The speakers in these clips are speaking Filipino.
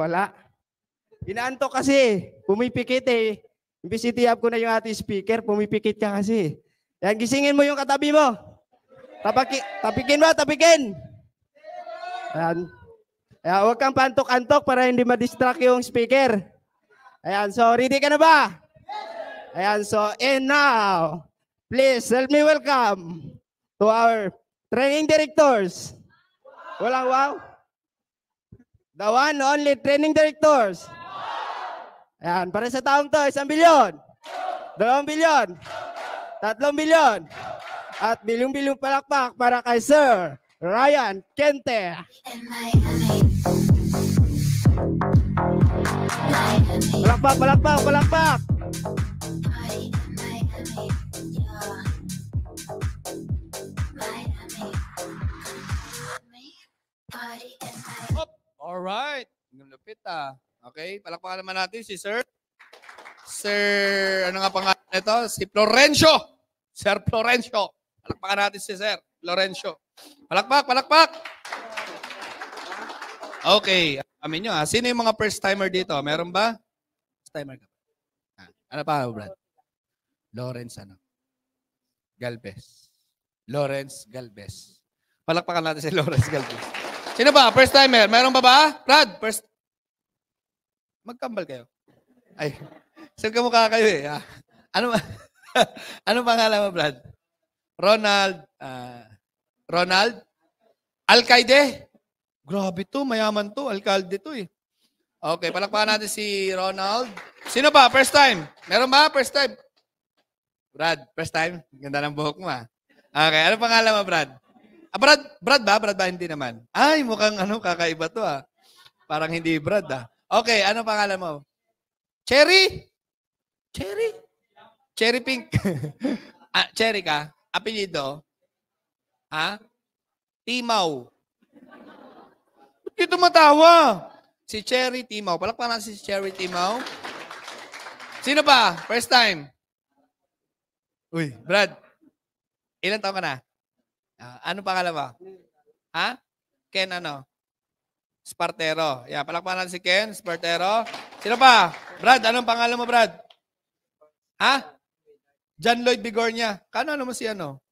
wala. Inaanto kasi, pumipikit eh. Imbis itiyap ko na yung ating speaker, pumipikit ka kasi. Yan, gisingin mo yung katabi mo. Tapaki, tapikin mo, tapikin. Ayan. Ayan, huwag kang pantok-antok para hindi ma-distract yung speaker. Ayan, so ready ka na ba? Ayan, so and now, please help me welcome to our training directors. Walang wow. The one only training directors. Ayan, para sa taong to, isang bilyon, dalawang bilyon, tatlong bilyon, at bilyong-bilyong palakpak para kay Sir Ryan Kente. Palakpak, palakpak, palakpak! Up! Alright. Lupit ah. Okay, palakpakan naman natin si Sir. Sir, ano nga pangalan nito? Si Florencio. Sir Florencio. Palakpakan natin si Sir Florencio. Palakpak, palakpak. Okay, amin nyo ha. Ah. Sino yung mga first timer dito? Meron ba? First timer ka. Ah, ano pa, Brad? Lawrence ano? Galvez. Lawrence Galvez. Palakpakan natin si Lawrence Galvez. Sino ba? First timer. Meron pa ba? Brad, first. Magkambal kayo. Ay, saan ka mukha kayo eh? Ah, ano ba? ano pangalan mo, Brad? Ronald. Uh, Ronald? Alkaide? Grabe to, mayaman to. Alkalde to eh. Okay, palakpakan natin si Ronald. Sino ba? First time? Meron ba? First time? Brad, first time? Ganda ng buhok mo ah. Okay, ano pangalan mo, Brad? Ah, Brad, Brad ba? Brad ba? Hindi naman. Ay, mukhang ano, kakaiba to ah. Parang hindi Brad ah. Okay, ano pangalan mo? Cherry? Cherry? Cherry Pink. ah, cherry ka? Apelido? Ha? Timaw. Ba't kayo tumatawa? Si Cherry Timaw. Palakpan natin si Cherry Timaw. Sino pa? First time? Uy, Brad. Ilan taon ka na? Uh, ano pangalan mo? Ha? Ken ano? Spartero. Yeah, palakpakan natin si Ken, Spartero. Sino pa? Brad, anong pangalan mo, Brad? Ha? John Lloyd Bigornia. Kano ano mo si ano?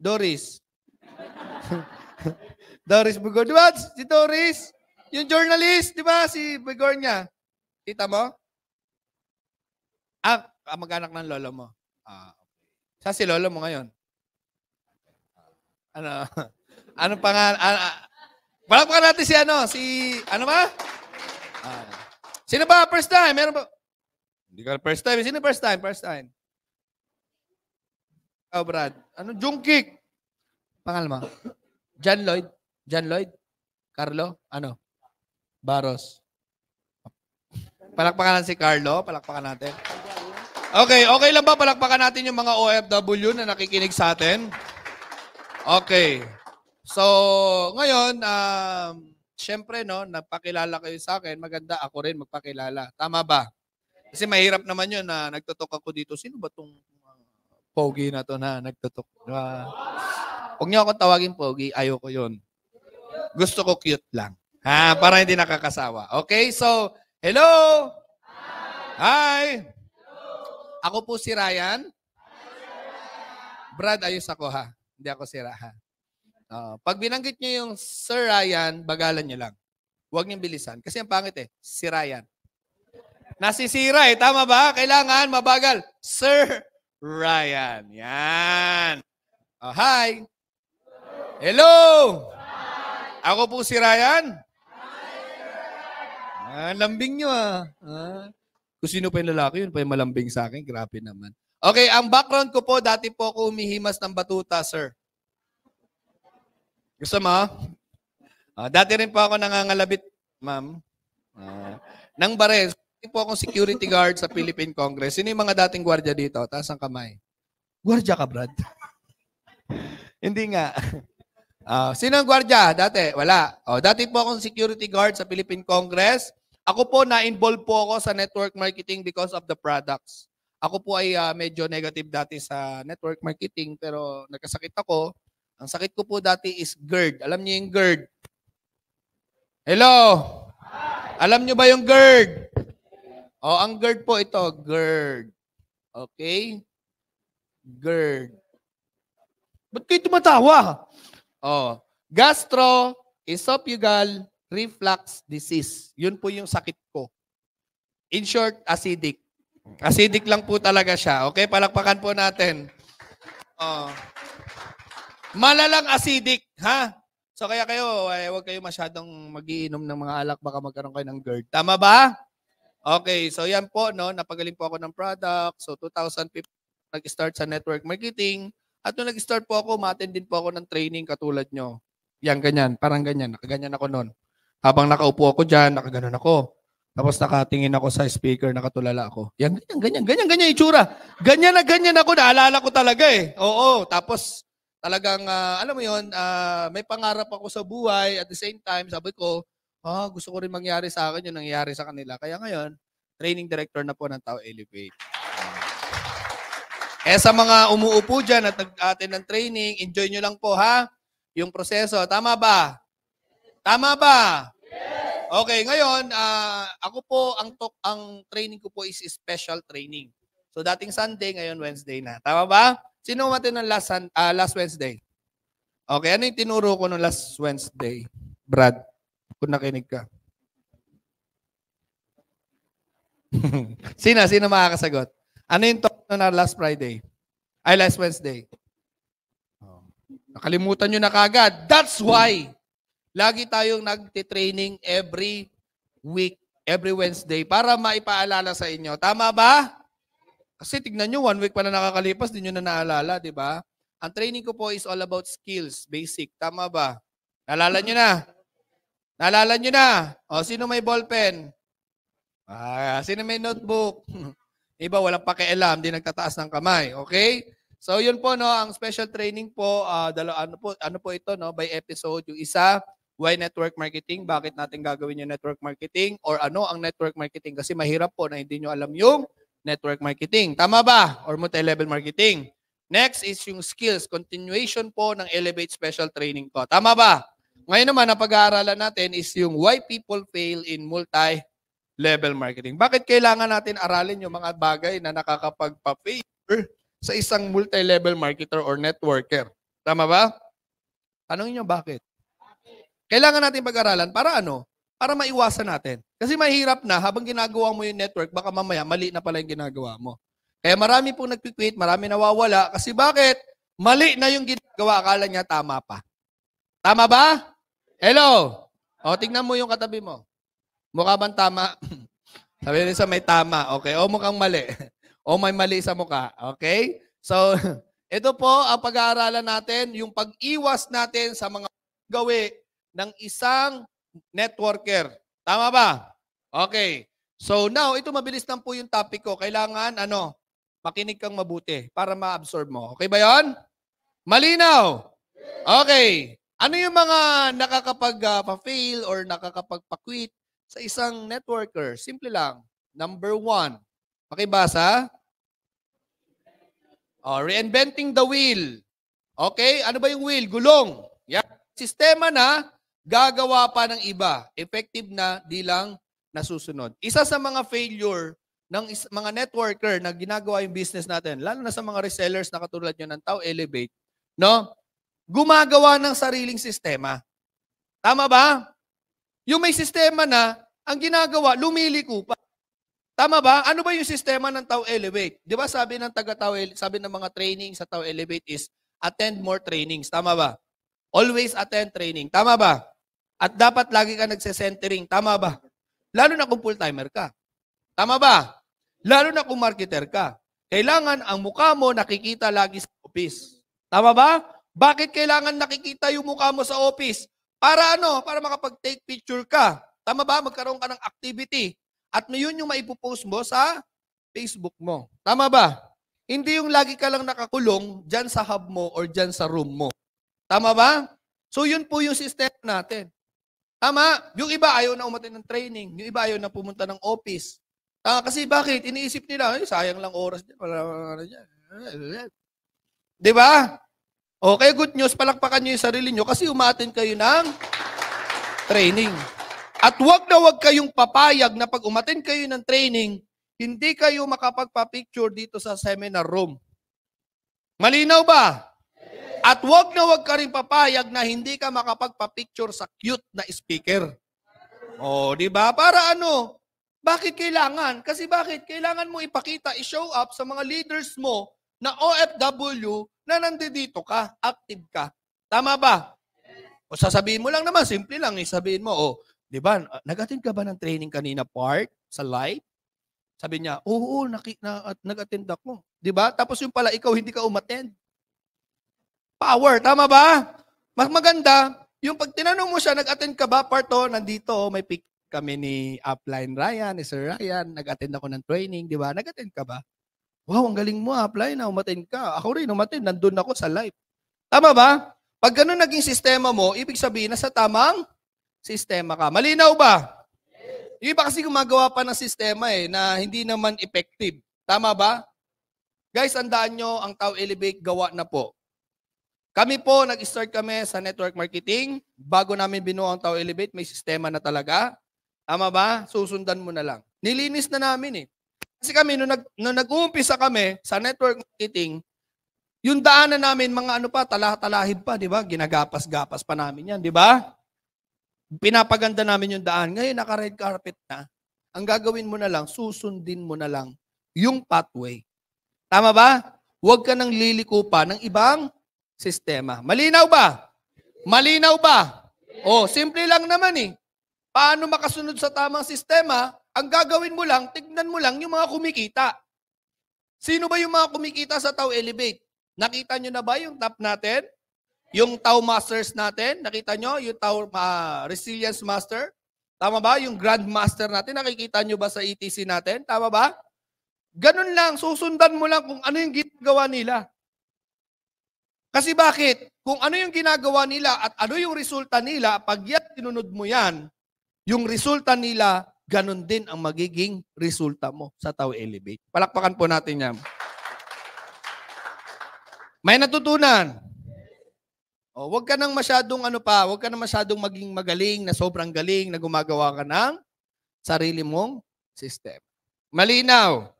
Doris. Doris Bigornia. Diba? Si Doris? Yung journalist, di ba? Si Bigornia. Tita mo? Ah, mag-anak ng lolo mo. Ah, okay. Sa si lolo mo ngayon? Ano? Ano pa nga? Ano, Palakpakan natin si ano, si, ano ba? Ah. Sino ba? First time? Meron ba? Hindi ka first time. Sino first time? First time. Oh, Brad. Ano? Jungkik. Pangalan mo. John Lloyd. John Lloyd. Carlo. Ano? Baros. Palakpakan natin si Carlo. Palakpakan natin. Okay, okay lang ba palakpakan natin yung mga OFW na nakikinig sa atin? Okay. So, ngayon, um, syempre, no, napakilala kayo sa akin. Maganda ako rin magpakilala. Tama ba? Kasi mahirap naman yun na nagtotok ako dito. Sino ba tong uh, pogi na to na nagtotok? Uh, ah, huwag niyo ako tawagin pogi. Ayoko yun. Gusto ko cute lang. Ha? Para hindi nakakasawa. Okay? So, hello! Hi! Hi. Hello. Ako po si Ryan. Brad, ayos ako ha. Hindi ako sirahan. Uh, pag binanggit niyo yung Sir Ryan, bagalan niyo lang. Huwag niyong bilisan. Kasi ang pangit eh, si Ryan. Nasisira eh, tama ba? Kailangan mabagal. Sir Ryan. Yan. Oh, hi. Hello. Ako po si Ryan. Hi, Ah, lambing niyo ah. ah. Kung sino pa yung lalaki, yun pa yung malambing sa akin. Grabe naman. Okay, ang background ko po, dati po ako umihimas ng batuta, sir. Gusto mo? Uh, dati rin po ako nangangalabit, ma'am. Uh, ng bares. Dati po akong security guard sa Philippine Congress. Sino yung mga dating gwardiya dito? Taas ang kamay. Gwardiya ka, Brad? Hindi nga. Uh, sino ang gwardiya? Dati? Wala. Oh, dati po akong security guard sa Philippine Congress. Ako po, na-involve po ako sa network marketing because of the products. Ako po ay uh, medyo negative dati sa network marketing pero nagkasakit ako. Ang sakit ko po dati is GERD. Alam niyo yung GERD? Hello? Alam niyo ba yung GERD? O, oh, ang GERD po ito, GERD. Okay? GERD. Ba't kayo tumatawa? Oh, gastroesophageal reflux disease. Yun po yung sakit ko. In short, acidic. Acidic lang po talaga siya. Okay, palakpakan po natin. Oh. Malalang acidic, ha? So kaya kayo, eh, huwag kayo masyadong magiinom ng mga alak, baka magkaroon kayo ng GERD. Tama ba? Okay, so yan po, no? napagaling po ako ng product. So 2015, nag-start sa network marketing. At nung nag-start po ako, matin din po ako ng training katulad nyo. Yan, ganyan. Parang ganyan. Nakaganyan ako noon. Habang nakaupo ako dyan, nakaganon ako. Tapos nakatingin ako sa speaker, nakatulala ako. Yan, ganyan, ganyan, ganyan, ganyan itsura. Ganyan na ganyan ako, naalala ko talaga eh. Oo, tapos talagang, uh, alam mo yon uh, ah, may pangarap ako sa buhay. At the same time, sabi ko, oh, gusto ko rin mangyari sa akin yung nangyayari sa kanila. Kaya ngayon, training director na po ng Tao Elevate. Eh sa mga umuupo dyan at nag-atin ng training, enjoy nyo lang po ha, yung proseso. Tama ba? Tama ba? Okay, ngayon, uh, ako po, ang, talk, ang training ko po is special training. So dating Sunday, ngayon Wednesday na. Tama ba? Sino matin ng last, uh, last Wednesday? Okay, ano yung tinuro ko nung last Wednesday, Brad? Kung nakinig ka. sino, sino makakasagot? Ano yung talk na last Friday? Ay, last Wednesday. Oh. Nakalimutan nyo na kagad. That's why Lagi tayong nagtitraining every week, every Wednesday para maipaalala sa inyo. Tama ba? Kasi tignan nyo, one week pa na nakakalipas, di nyo na naalala, di ba? Ang training ko po is all about skills, basic. Tama ba? Naalala nyo na? Naalala nyo na? O, sino may ballpen? Ah, sino may notebook? Iba, walang pakialam, di nagtataas ng kamay. Okay? So yun po no, ang special training po, uh, ah, dalo, ano po ano po ito no, by episode yung isa Why network marketing? Bakit natin gagawin yung network marketing? Or ano ang network marketing? Kasi mahirap po na hindi nyo alam yung network marketing. Tama ba? Or multi-level marketing. Next is yung skills. Continuation po ng Elevate Special Training ko. Tama ba? Ngayon naman, ang pag-aaralan natin is yung why people fail in multi-level marketing. Bakit kailangan natin aralin yung mga bagay na nakakapagpa-favor sa isang multi-level marketer or networker? Tama ba? Tanong nyo bakit? Kailangan natin pag-aralan para ano? Para maiwasan natin. Kasi mahirap na habang ginagawa mo yung network, baka mamaya mali na pala yung ginagawa mo. Kaya marami pong nagpi-quit, marami nawawala. Kasi bakit? Mali na yung ginagawa, akala niya tama pa. Tama ba? Hello? O, tingnan mo yung katabi mo. Mukha bang tama? Sabi rin sa may tama, okay? O mukhang mali. O may mali sa mukha, okay? So, ito po ang pag-aaralan natin, yung pag-iwas natin sa mga gawi ng isang networker. Tama ba? Okay. So now, ito mabilis lang po yung topic ko. Kailangan, ano, makinig kang mabuti para ma-absorb mo. Okay ba yon? Malinaw? Okay. Ano yung mga nakakapag-fail ah, or nakakapag-quit sa isang networker? Simple lang. Number one. Pakibasa. Oh, reinventing the wheel. Okay? Ano ba yung wheel? Gulong. Yeah. Sistema na gagawa pa ng iba. Effective na, di lang nasusunod. Isa sa mga failure ng is- mga networker na ginagawa yung business natin, lalo na sa mga resellers na katulad nyo ng Tao Elevate, no? gumagawa ng sariling sistema. Tama ba? Yung may sistema na, ang ginagawa, lumiliko pa. Tama ba? Ano ba yung sistema ng Tao Elevate? 'Di ba sabi ng taga Tao sabi ng mga training sa Tao Elevate is attend more trainings, tama ba? Always attend training, tama ba? At dapat lagi ka nagse-centering. Tama ba? Lalo na kung full-timer ka. Tama ba? Lalo na kung marketer ka. Kailangan ang mukha mo nakikita lagi sa office. Tama ba? Bakit kailangan nakikita yung mukha mo sa office? Para ano? Para makapag-take picture ka. Tama ba? Magkaroon ka ng activity. At yun yung maipopost mo sa Facebook mo. Tama ba? Hindi yung lagi ka lang nakakulong dyan sa hub mo or dyan sa room mo. Tama ba? So yun po yung system natin. Tama, yung iba ayaw na umatay ng training, yung iba ayaw na pumunta ng office. Tama, kasi bakit? Iniisip nila, ay, sayang lang oras dyan. Wala, wala, ano Di ba? Okay, good news, palakpakan nyo yung sarili nyo kasi umatin kayo ng training. At wag na wag kayong papayag na pag umatin kayo ng training, hindi kayo makapagpa-picture dito sa seminar room. Malinaw ba? At wag na wag ka rin papayag na hindi ka makapagpa-picture sa cute na speaker. Oh, di ba? Para ano? Bakit kailangan? Kasi bakit? Kailangan mo ipakita, i-show up sa mga leaders mo na OFW na nandito ka, active ka. Tama ba? O sasabihin mo lang naman, simple lang, isabihin eh. mo, oh, di ba, ah, nag-attend ka ba ng training kanina, Park, sa live? Sabi niya, oo, oo naki, na, nag-attend ako. Di ba? Tapos yung pala, ikaw hindi ka umattend power. Tama ba? Mas maganda, yung pag tinanong mo siya, nag-attend ka ba? Parto, nandito, oh, may pick kami ni Upline Ryan, ni Sir Ryan. Nag-attend ako ng training, di ba? Nag-attend ka ba? Wow, ang galing mo, Upline. Ah, umattend ka. Ako rin, umattend. Nandun ako sa live. Tama ba? Pag ganun naging sistema mo, ibig sabihin, nasa tamang sistema ka. Malinaw ba? Yung iba kasi gumagawa pa ng sistema eh, na hindi naman effective. Tama ba? Guys, andaan nyo, ang tao elevate gawa na po. Kami po, nag-start kami sa network marketing. Bago namin binuo ang Tao Elevate, may sistema na talaga. Tama ba? Susundan mo na lang. Nilinis na namin eh. Kasi kami, nung, nag, nung nag-uumpisa kami sa network marketing, yung daanan namin, mga ano pa, talah-talahib pa, di ba? Ginagapas-gapas pa namin yan, di ba? Pinapaganda namin yung daan. Ngayon, naka-red carpet na. Ang gagawin mo na lang, susundin mo na lang yung pathway. Tama ba? Huwag ka nang liliko pa ng ibang sistema. Malinaw ba? Malinaw ba? O, oh, simple lang naman eh. Paano makasunod sa tamang sistema? Ang gagawin mo lang, tignan mo lang yung mga kumikita. Sino ba yung mga kumikita sa Tau Elevate? Nakita nyo na ba yung top natin? Yung Tau Masters natin? Nakita nyo? Yung Tau uh, Resilience Master? Tama ba? Yung Grand Master natin, nakikita nyo ba sa ETC natin? Tama ba? Ganun lang, susundan mo lang kung ano yung ginagawa nila. Kasi bakit? Kung ano yung ginagawa nila at ano yung resulta nila, pag yan tinunod mo yan, yung resulta nila, ganun din ang magiging resulta mo sa Tao Elevate. Palakpakan po natin yan. May natutunan. O, oh, wag ka nang masyadong ano pa, wag ka nang masyadong maging magaling na sobrang galing na gumagawa ka ng sarili mong system. Malinaw.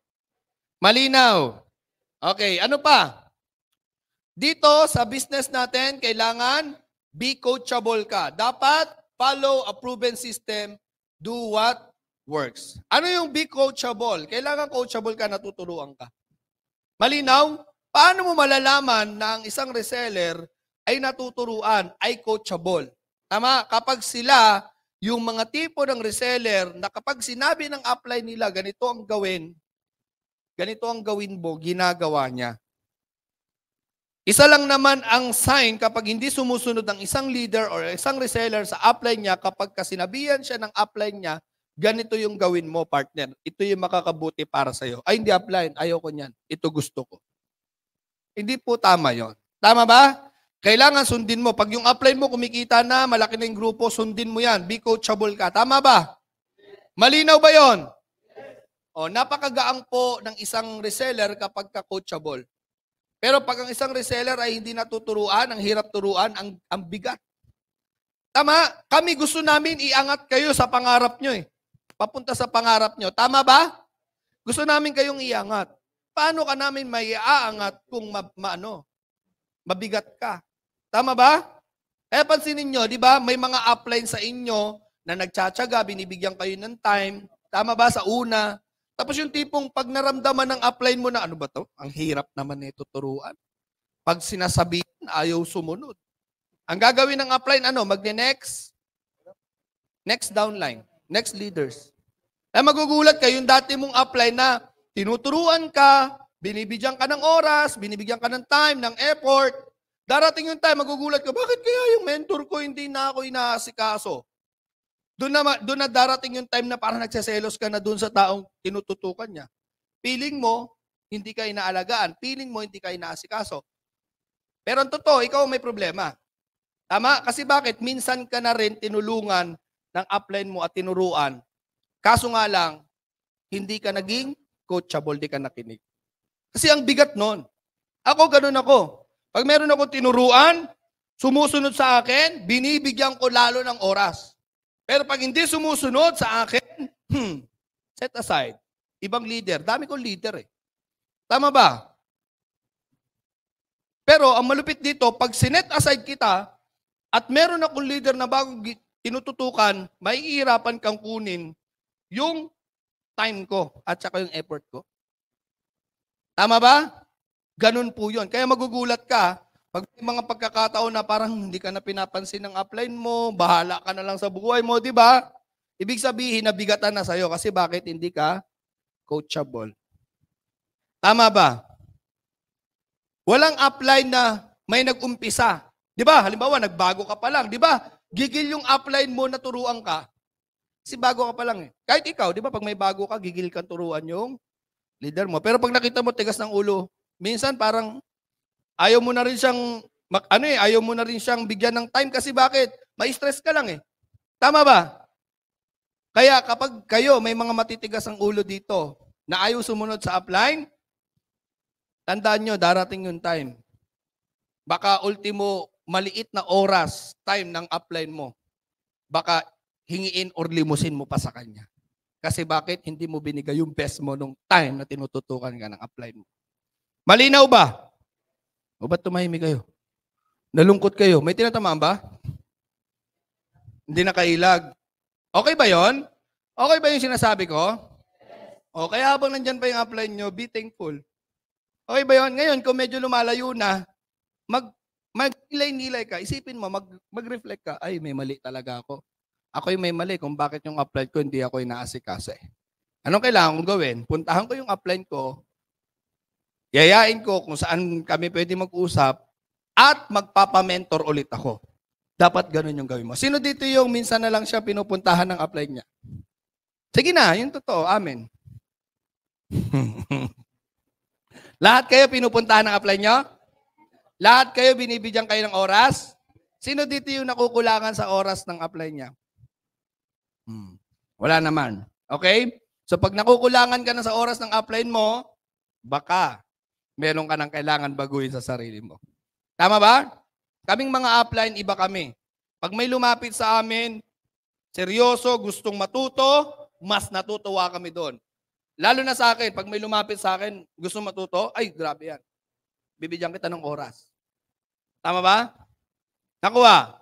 Malinaw. Okay, ano pa? Dito sa business natin, kailangan be coachable ka. Dapat follow a proven system, do what works. Ano yung be coachable? Kailangan coachable ka, natuturuan ka. Malinaw? Paano mo malalaman na ang isang reseller ay natuturuan, ay coachable? Tama? Kapag sila, yung mga tipo ng reseller, na kapag sinabi ng apply nila, ganito ang gawin, ganito ang gawin mo, ginagawa niya. Isa lang naman ang sign kapag hindi sumusunod ng isang leader or isang reseller sa upline niya kapag kasinabihan siya ng upline niya, ganito yung gawin mo, partner. Ito yung makakabuti para sa'yo. Ay, hindi upline. Ayoko niyan. Ito gusto ko. Hindi po tama yon. Tama ba? Kailangan sundin mo. Pag yung upline mo kumikita na, malaki na yung grupo, sundin mo yan. Be coachable ka. Tama ba? Malinaw ba yon? O, napakagaang po ng isang reseller kapag ka-coachable. Pero pag ang isang reseller ay hindi natuturuan, ang hirap turuan, ang, ang bigat. Tama, kami gusto namin iangat kayo sa pangarap nyo eh. Papunta sa pangarap nyo. Tama ba? Gusto namin kayong iangat. Paano ka namin may aangat kung ma, ma, ano, mabigat ka? Tama ba? Eh, pansinin nyo, di ba, may mga upline sa inyo na nagtsatsaga, binibigyan kayo ng time. Tama ba sa una? Tapos yung tipong pag naramdaman ng upline mo na ano ba to? Ang hirap naman nito turuan. Pag sinasabihin, ayaw sumunod. Ang gagawin ng upline, ano? Magne-next. Next downline. Next leaders. Eh magugulat kayo yung dati mong upline na tinuturuan ka, binibigyan ka ng oras, binibigyan ka ng time, ng effort. Darating yung time, magugulat ka, bakit kaya yung mentor ko hindi na ako inaasikaso? Doon na, doon na darating yung time na parang nagseselos ka na doon sa taong tinututukan niya. Feeling mo, hindi ka inaalagaan. Feeling mo, hindi ka inaasikaso. Pero ang totoo, ikaw may problema. Tama? Kasi bakit? Minsan ka na rin tinulungan ng upline mo at tinuruan. Kaso nga lang, hindi ka naging coachable, di ka nakinig. Kasi ang bigat nun. Ako, ganun ako. Pag meron ako tinuruan, sumusunod sa akin, binibigyan ko lalo ng oras. Pero pag hindi sumusunod sa akin, hmm, set aside. Ibang leader. Dami kong leader eh. Tama ba? Pero ang malupit dito, pag sinet aside kita at meron akong leader na bago tinututukan, may ihirapan kang kunin yung time ko at saka yung effort ko. Tama ba? Ganun po yun. Kaya magugulat ka pag may mga pagkakataon na parang hindi ka na pinapansin ng upline mo, bahala ka na lang sa buhay mo, di ba? Ibig sabihin, nabigatan na sa'yo kasi bakit hindi ka coachable. Tama ba? Walang upline na may nag-umpisa. Di ba? Halimbawa, nagbago ka pa lang. Di ba? Gigil yung upline mo na turuan ka. Kasi bago ka pa lang eh. Kahit ikaw, di ba? Pag may bago ka, gigil kang turuan yung leader mo. Pero pag nakita mo tigas ng ulo, minsan parang Ayaw mo na rin siyang mag, ano eh, ayaw mo na rin siyang bigyan ng time kasi bakit? Mai-stress ka lang eh. Tama ba? Kaya kapag kayo may mga matitigas ang ulo dito na ayaw sumunod sa upline, tandaan nyo, darating yung time. Baka ultimo maliit na oras, time ng upline mo. Baka hingiin or limusin mo pa sa kanya. Kasi bakit hindi mo binigay yung best mo nung time na tinututukan ka ng upline mo? Malinaw ba? O ba't tumahimik kayo? Nalungkot kayo. May tinatamaan ba? Hindi nakailag. Okay ba yon? Okay ba yung sinasabi ko? O kaya habang nandyan pa yung apply nyo, be thankful. Okay ba yon? Ngayon, kung medyo lumalayo na, mag, mag-nilay-nilay ka, isipin mo, mag, mag-reflect ka, ay, may mali talaga ako. Ako yung may mali kung bakit yung upline ko hindi ako yung naasikasa eh. Anong kailangan kong gawin? Puntahan ko yung upline ko, Yayain ko kung saan kami pwede mag-usap at magpapamentor ulit ako. Dapat ganun yung gawin mo. Sino dito yung minsan na lang siya pinupuntahan ng apply niya? Sige na, yun totoo. Amen. Lahat kayo pinupuntahan ng apply nyo? Lahat kayo binibigyan kayo ng oras? Sino dito yung nakukulangan sa oras ng apply niya? Hmm. Wala naman. Okay? So pag nakukulangan ka na sa oras ng apply mo, baka meron ka ng kailangan baguhin sa sarili mo. Tama ba? Kaming mga upline, iba kami. Pag may lumapit sa amin, seryoso, gustong matuto, mas natutuwa kami doon. Lalo na sa akin, pag may lumapit sa akin, gusto matuto, ay, grabe yan. Bibigyan kita ng oras. Tama ba? Nakuha.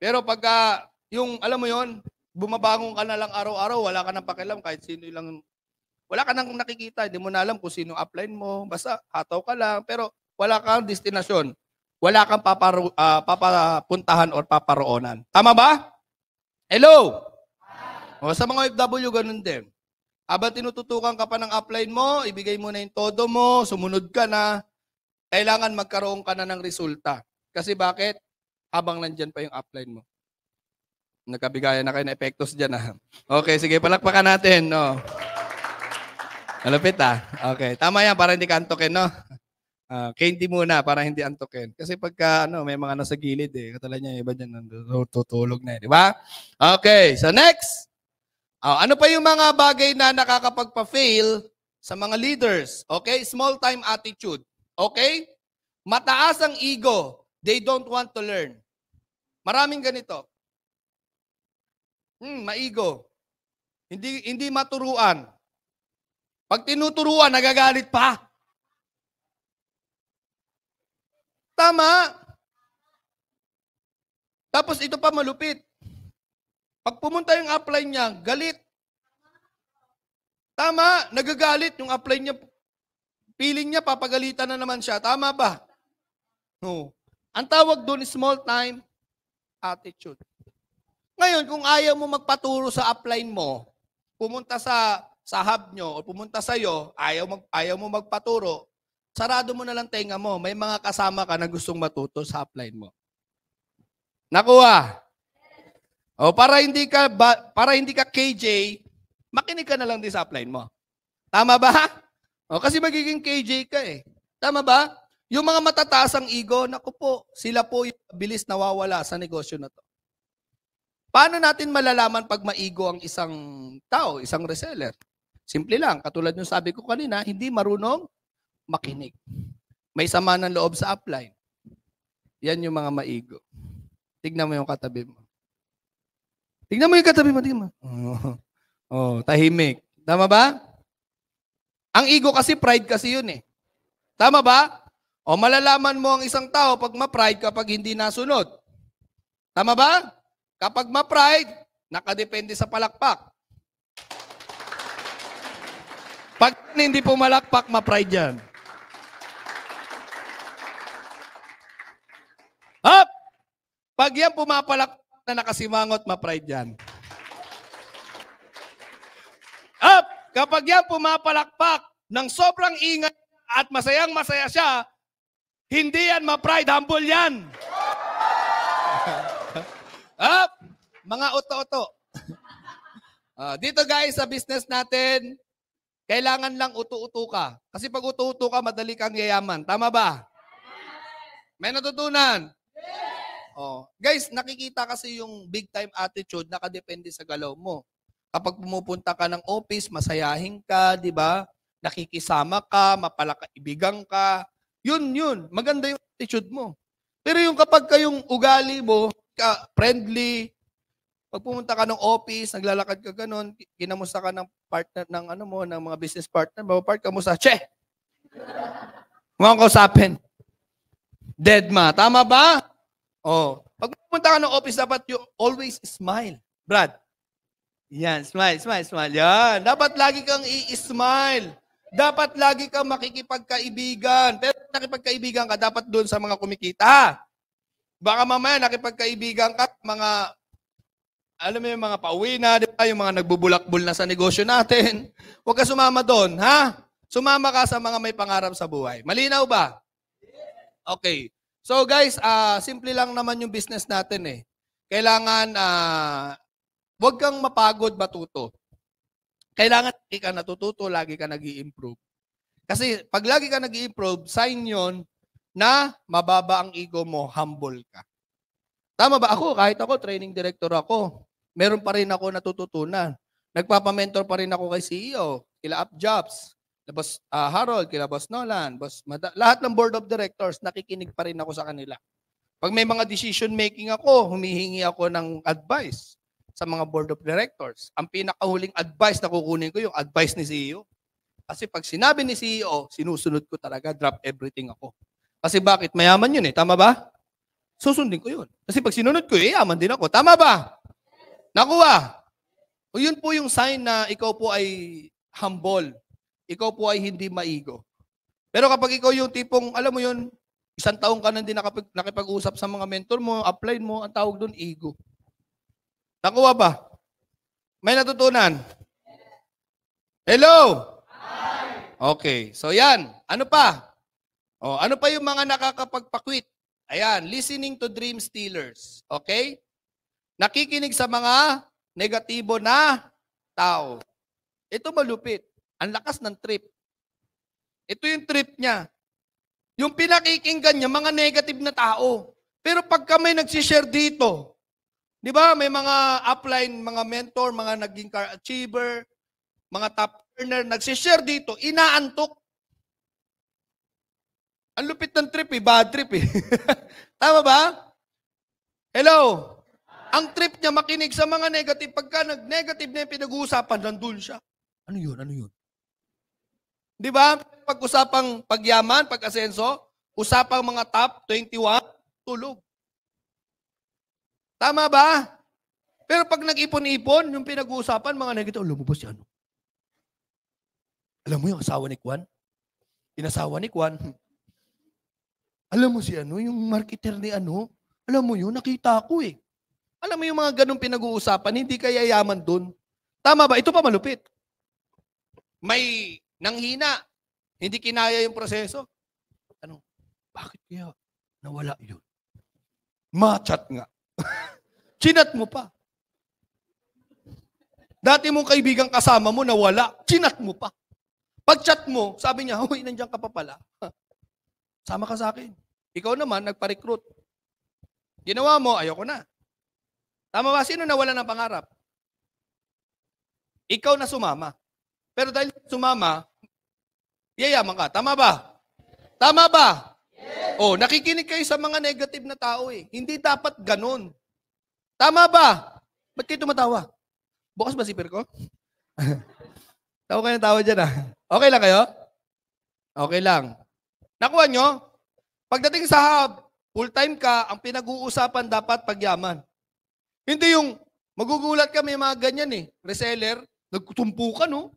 Pero pagka, yung, alam mo yon, bumabangon ka na lang araw-araw, wala ka nang pakialam kahit sino lang wala ka nang nakikita, hindi mo na alam kung sino upline mo, basta hataw ka lang, pero wala kang destinasyon. Wala kang paparo, uh, ah, papapuntahan or paparoonan. Tama ba? Hello? O, sa mga OFW, ganun din. Aba tinututukan ka pa ng upline mo, ibigay mo na yung todo mo, sumunod ka na, kailangan magkaroon ka na ng resulta. Kasi bakit? Habang nandyan pa yung upline mo. Nagkabigayan na kayo na epektos dyan ha. Ah. Okay, sige, palakpakan natin. No? Malapit ah. Okay. Tama yan para hindi ka antukin, no? Uh, ah, candy muna para hindi antukin. Kasi pagka ano, may mga nasa gilid eh. Katala niya, iba dyan tutulog na eh. Di ba? Okay. So next. Oh, ano pa yung mga bagay na nakakapagpa-fail sa mga leaders? Okay? Small time attitude. Okay? Mataas ang ego. They don't want to learn. Maraming ganito. Hmm, maigo. Hindi hindi maturuan. Pag tinuturuan, nagagalit pa. Tama. Tapos ito pa malupit. Pag pumunta yung upline niya, galit. Tama, nagagalit yung upline niya. Feeling niya, papagalitan na naman siya. Tama ba? No. Ang tawag doon small time attitude. Ngayon, kung ayaw mo magpaturo sa upline mo, pumunta sa sahab nyo o pumunta sa iyo, ayaw, mag, ayaw mo magpaturo, sarado mo na lang tenga mo. May mga kasama ka na gustong matuto sa upline mo. Nakuha. O para hindi ka ba, para hindi ka KJ, makinig ka na lang din sa upline mo. Tama ba? O kasi magiging KJ ka eh. Tama ba? Yung mga matataas ang ego, naku po, sila po yung bilis nawawala sa negosyo na to. Paano natin malalaman pag maigo ang isang tao, isang reseller? Simple lang, katulad ng sabi ko kanina, hindi marunong makinig. May sama ng loob sa upline. Yan yung mga maigo. Tignan mo yung katabi mo. Tignan mo yung katabi mo, tignan mo. Oh, oh tahimik. Tama ba? Ang ego kasi pride kasi yun eh. Tama ba? O malalaman mo ang isang tao pag ma-pride kapag hindi nasunod. Tama ba? Kapag ma-pride, nakadepende sa palakpak. Pag hindi pumalakpak, ma-pride yan. Up! Pag yan pumapalakpak na nakasimangot, ma-pride yan. Up! Kapag yan pumapalakpak ng sobrang ingat at masayang masaya siya, hindi yan ma-pride, humble yan. Up! Mga uto-uto. Uh, ah, dito guys, sa business natin, kailangan lang utu-utu ka. Kasi pag utu-utu ka, madali kang yayaman. Tama ba? May natutunan? Yes. Oh. Guys, nakikita kasi yung big time attitude nakadepende sa galaw mo. Kapag pumupunta ka ng office, masayahin ka, di ba? Nakikisama ka, mapalakaibigan ka. Yun, yun. Maganda yung attitude mo. Pero yung kapag kayong ugali mo, ka friendly, pag pumunta ka ng office, naglalakad ka ganun, kinamusta ka ng partner ng ano mo, ng mga business partner, mapapart ka musta, che! Mga kausapin. Dead ma. Tama ba? Oh. Pag pumunta ka ng office, dapat you always smile. Brad. Yan, smile, smile, smile. Yan. Dapat lagi kang i-smile. Dapat lagi kang makikipagkaibigan. Pero nakipagkaibigan ka, dapat doon sa mga kumikita. Baka mamaya nakipagkaibigan ka, mga alam mo yung mga pauwi na, di ba? Yung mga nagbubulakbul na sa negosyo natin. Huwag ka sumama doon, ha? Sumama ka sa mga may pangarap sa buhay. Malinaw ba? Okay. So guys, uh, simple lang naman yung business natin eh. Kailangan, uh, huwag kang mapagod matuto. Kailangan lagi ka natututo, lagi ka nag improve Kasi pag lagi ka nag improve sign yon na mababa ang ego mo, humble ka. Tama ba ako? Kahit ako, training director ako. Meron pa rin ako natututunan. Nagpapamentor pa rin ako kay CEO, kila Up Jobs, kila Boss uh, Harold, kila Boss Nolan, Boss Mada- lahat ng board of directors, nakikinig pa rin ako sa kanila. Pag may mga decision making ako, humihingi ako ng advice sa mga board of directors. Ang pinakahuling advice na kukunin ko yung advice ni CEO. Kasi pag sinabi ni CEO, sinusunod ko talaga, drop everything ako. Kasi bakit? Mayaman yun eh, tama ba? susundin ko yun. Kasi pag sinunod ko, yayaman eh, din ako. Tama ba? Nakuha. O yun po yung sign na ikaw po ay humble. Ikaw po ay hindi maigo. Pero kapag ikaw yung tipong, alam mo yun, isang taong ka nang din nakipag-usap sa mga mentor mo, apply mo, ang tawag doon, ego. Nakuha ba? May natutunan? Hello? Hi. Okay. So yan. Ano pa? O, ano pa yung mga nakakapagpakwit? Ayan, listening to dream stealers. Okay? Nakikinig sa mga negatibo na tao. Ito malupit. Ang lakas ng trip. Ito yung trip niya. Yung pinakikinggan niya, mga negative na tao. Pero pagka may nagsishare dito, di ba, may mga upline, mga mentor, mga naging car achiever, mga top earner, nagsishare dito, inaantok. Ang lupit ng trip eh, bad trip eh. Tama ba? Hello? Ang trip niya makinig sa mga negative. Pagka nag-negative na yung pinag-uusapan, nandun siya. Ano yun? Ano yun? Di ba? Pag-usapang pagyaman, pag-asenso, usapang mga top 21, tulog. Tama ba? Pero pag nag-ipon-ipon, yung pinag-uusapan, mga negative, oh, lumubos si ano. Alam mo yung asawa ni Kwan? Inasawa ni Kwan. Alam mo si ano, yung marketer ni ano, alam mo yun, nakita ko eh. Alam mo yung mga ganong pinag-uusapan, hindi kaya yaman dun. Tama ba? Ito pa malupit. May nanghina, hindi kinaya yung proseso. Ano? Bakit kaya nawala yun? Machat nga. Chinat mo pa. Dati mong kaibigan kasama mo nawala, chinat mo pa. Pag-chat mo, sabi niya, huy, nandiyan ka pa pala. Sama ka sa akin. Ikaw naman, nagpa-recruit. Ginawa mo, ayoko na. Tama ba? Sino nawala ng pangarap? Ikaw na sumama. Pero dahil sumama, yayaman ka. Tama ba? Tama ba? Yes. Oh, nakikinig kayo sa mga negative na tao eh. Hindi dapat ganun. Tama ba? Ba't kayo tumatawa? Bukas ba sipir ko? tawa kayo ng tawa dyan ah. Okay lang kayo? Okay lang. Nakuha nyo? Pagdating sa hub, full-time ka, ang pinag-uusapan dapat pagyaman. Hindi yung magugulat ka, may mga ganyan eh. Reseller, nagtumpukan no?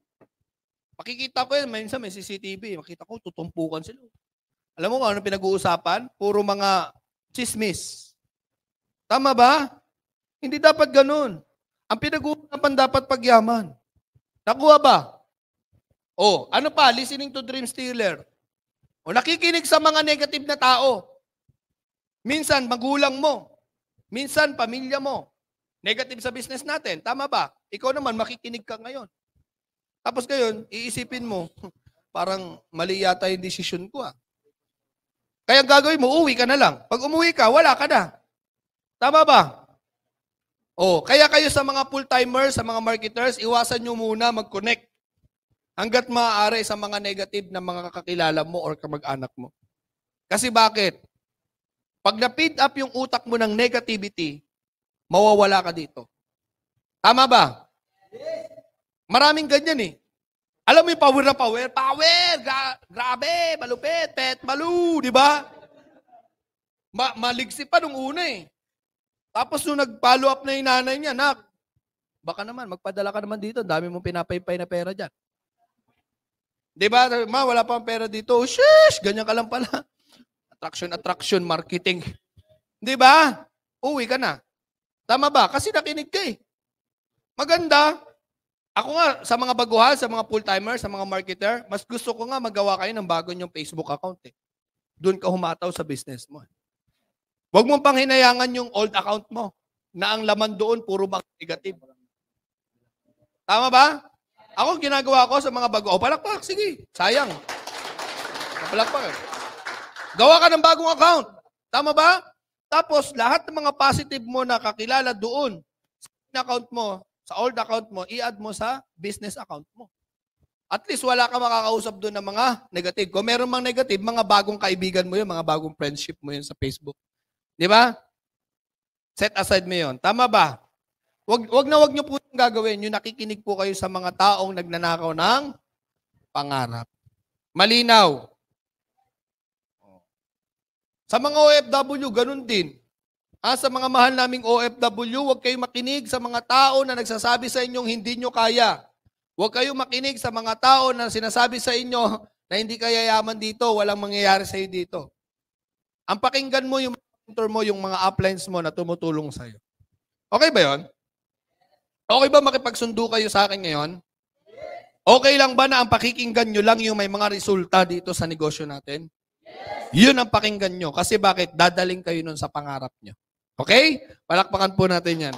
Pakikita ko yan, minsan may CCTV, makita ko, tutumpukan sila. Alam mo kung ano pinag-uusapan? Puro mga chismis. Tama ba? Hindi dapat ganun. Ang pinag-uusapan dapat pagyaman. Nakuha ba? Oh, ano pa? Listening to Dream Stealer. O nakikinig sa mga negative na tao. Minsan, magulang mo. Minsan, pamilya mo. Negative sa business natin. Tama ba? Ikaw naman, makikinig ka ngayon. Tapos ngayon, iisipin mo, parang mali yata yung decision ko ah. Kaya ang gagawin mo, uwi ka na lang. Pag umuwi ka, wala ka na. Tama ba? Oh, kaya kayo sa mga full-timers, sa mga marketers, iwasan nyo muna mag-connect Hanggat maaari sa mga negative na mga kakilala mo or kamag-anak mo. Kasi bakit? Pag na-feed up yung utak mo ng negativity, mawawala ka dito. Tama ba? Maraming ganyan eh. Alam mo yung power na power? Power! Gra- grabe! Malupit! Pet! Malu! Di ba? Ma- maligsi pa nung una eh. Tapos nung nag-follow up na yung nanay niya, nak, baka naman, magpadala ka naman dito, dami mong pinapaypay na pera dyan. Di ba? Ma, wala pang pera dito. Oh, Shish! Ganyan ka lang pala. Attraction, attraction, marketing. Di ba? Uwi ka na. Tama ba? Kasi nakinig ka eh. Maganda. Ako nga, sa mga baguhan, sa mga full-timer, sa mga marketer, mas gusto ko nga magawa kayo ng bago niyong Facebook account eh. Doon ka humataw sa business mo. Eh. Huwag mong hinayangan yung old account mo na ang laman doon puro bang negative. Tama ba? Ako, ginagawa ko sa mga bago. O, oh, palakpak, sige. Sayang. Palakpak. Eh. Gawa ka ng bagong account. Tama ba? Tapos, lahat ng mga positive mo na kakilala doon sa account mo, sa old account mo, i-add mo sa business account mo. At least wala ka makakausap doon ng mga negative. Kung meron mang negative, mga bagong kaibigan mo yun, mga bagong friendship mo yun sa Facebook. Di ba? Set aside mo yun. Tama ba? Wag, wag na wag nyo po itong gagawin. Yung nakikinig po kayo sa mga taong nagnanakaw ng pangarap. Malinaw. Sa mga OFW, ganun din. Ah, sa mga mahal naming OFW, huwag kayong makinig sa mga tao na nagsasabi sa inyong hindi nyo kaya. Huwag kayong makinig sa mga tao na sinasabi sa inyo na hindi kaya yaman dito, walang mangyayari sa iyo dito. Ang pakinggan mo yung mentor mo, yung mga uplines mo na tumutulong sa iyo. Okay ba yon? Okay ba makipagsundo kayo sa akin ngayon? Okay lang ba na ang pakikinggan nyo lang yung may mga resulta dito sa negosyo natin? Yes. Yun ang pakinggan nyo. Kasi bakit? Dadaling kayo nun sa pangarap nyo. Okay? Palakpakan po natin yan.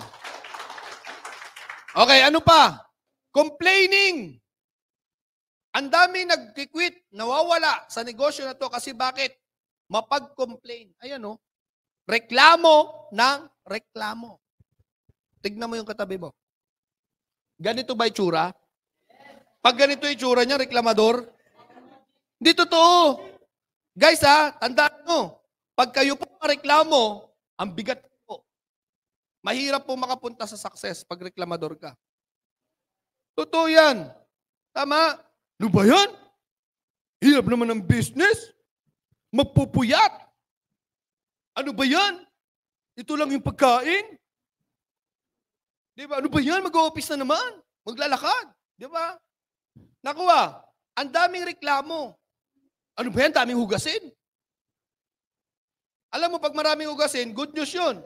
Okay, ano pa? Complaining. Ang dami nag-quit, nawawala sa negosyo na to kasi bakit? Mapag-complain. Ayan o. Oh. Reklamo ng reklamo. Tignan mo yung katabi mo. Ganito ba itsura? Pag ganito itsura niya, reklamador, hindi totoo. Guys ha, tandaan mo, pag kayo po reklamo, ang bigat po. Mahirap po makapunta sa success pag reklamador ka. Totoo yan. Tama? Ano ba yan? Hirap naman ng business? Magpupuyat? Ano ba yan? Ito lang yung pagkain? Di ba? Ano ba yan? Mag-office na naman. Maglalakad. Di ba? Nakuha, ah. ang daming reklamo. Ano ba yan? Daming hugasin. Alam mo, pag maraming hugasin, good news yun.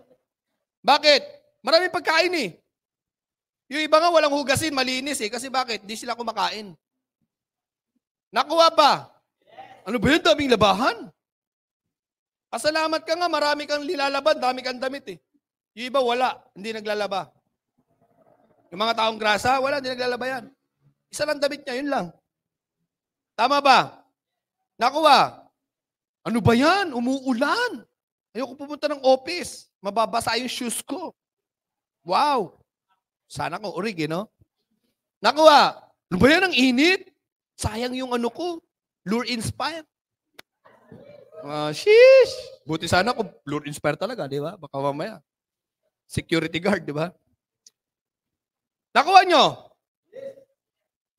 Bakit? Maraming pagkain eh. Yung iba nga walang hugasin, malinis eh. Kasi bakit? Hindi sila kumakain. Nakuha ah, ba? Ano ba yun? Daming labahan. Pasalamat ah, ka nga, marami kang lilalaban, dami kang damit eh. Yung iba wala, hindi naglalaba. Yung mga taong grasa, wala, hindi naglalabayan. Isa lang damit niya, yun lang. Tama ba? Nakuha. Ano ba yan? Umuulan. Ayoko pumunta ng office. Mababasa yung shoes ko. Wow. Sana ko orig, eh, no? Nakuha. Ano ba yan ang init? Sayang yung ano ko. Lure inspired. Uh, sheesh. Buti sana ko lure inspire talaga, di ba? Baka mamaya. Security guard, di ba? Nakuha nyo?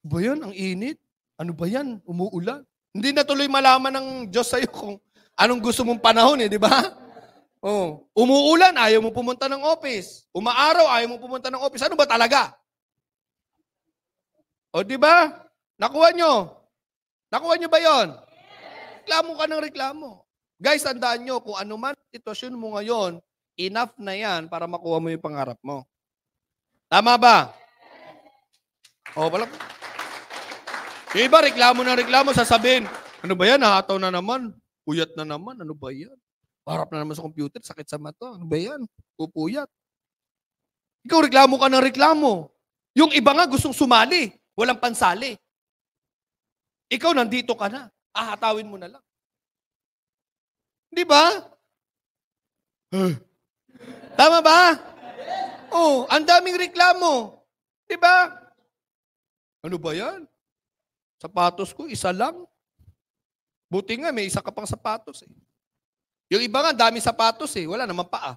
Ano ba yan? Ang init? Ano ba yan? Umuulan? Hindi na tuloy malaman ng Diyos sa'yo kung anong gusto mong panahon eh, di ba? Oh, umuulan, ayaw mo pumunta ng office. Umaaraw, ayaw mo pumunta ng office. Ano ba talaga? O di ba? Nakuha nyo. Nakuha nyo ba yon? Reklamo ka ng reklamo. Guys, tandaan nyo, kung ano man sitwasyon mo ngayon, enough na yan para makuha mo yung pangarap mo. Tama ba? Oh, balak. Yung iba, reklamo na reklamo, sasabihin, ano ba yan, nahataw na naman, puyat na naman, ano ba yan? Harap na naman sa computer, sakit sa mata, ano ba yan? Pupuyat. Ikaw, reklamo ka ng reklamo. Yung iba nga gustong sumali, walang pansali. Ikaw, nandito ka na. Ahatawin mo na lang. Di ba? Tama ba? Oh, ang daming reklamo. Di ba? Ano ba yan? Sapatos ko, isa lang. Buti nga, may isa ka pang sapatos eh. Yung iba nga, dami sapatos eh. Wala naman paa. Ah.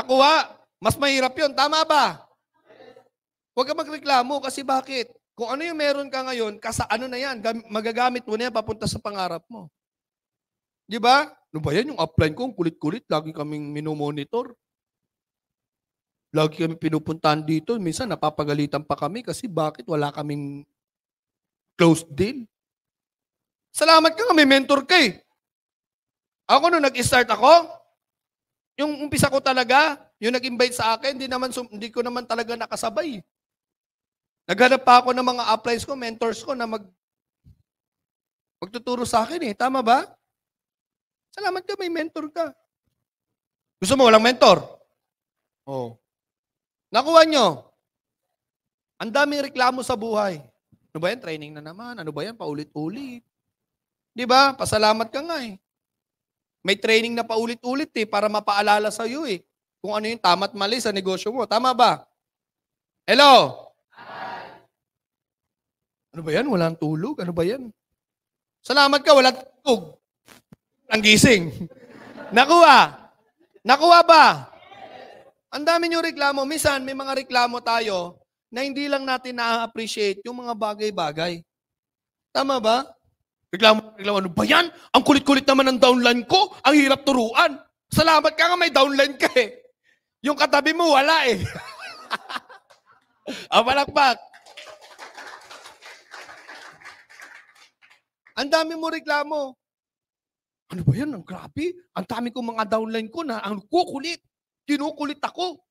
Nakuha. Mas mahirap yon Tama ba? Huwag ka magreklamo kasi bakit? Kung ano yung meron ka ngayon, kasa ano na yan, magagamit mo na yan papunta sa pangarap mo. Di ba? Ano ba yan? Yung upline ko, kulit-kulit, lagi kaming minomonitor. Lagi kami pinupuntahan dito. Minsan napapagalitan pa kami kasi bakit wala kaming closed deal. Salamat ka nga, may mentor ka eh. Ako nung nag-start ako, yung umpisa ko talaga, yung nag-invite sa akin, hindi, naman, hindi ko naman talaga nakasabay. Naghanap pa ako ng mga applies ko, mentors ko na mag, magtuturo sa akin eh. Tama ba? Salamat ka, may mentor ka. Gusto mo walang mentor? Oo. Oh. Nakuha nyo. Ang daming reklamo sa buhay. Ano ba yan? Training na naman. Ano ba yan? Paulit-ulit. Di ba? Pasalamat ka nga eh. May training na paulit-ulit eh para mapaalala sa iyo eh kung ano yung tama at mali sa negosyo mo. Tama ba? Hello? Ano ba yan? Walang tulog? Ano ba yan? Salamat ka, walang tulog. Ang gising. Nakuha. Nakuha ba? Ang dami nyo reklamo. Minsan, may mga reklamo tayo na hindi lang natin na-appreciate yung mga bagay-bagay. Tama ba? Reklamo, reklamo. Ano ba yan? Ang kulit-kulit naman ng downline ko. Ang hirap turuan. Salamat ka nga may downline ka eh. Yung katabi mo, wala eh. ah, palakpak. Ang dami mo reklamo. Ano ba yan? Ang grabe. Ang dami kong mga downline ko na ang kukulit. Kinukulit ako.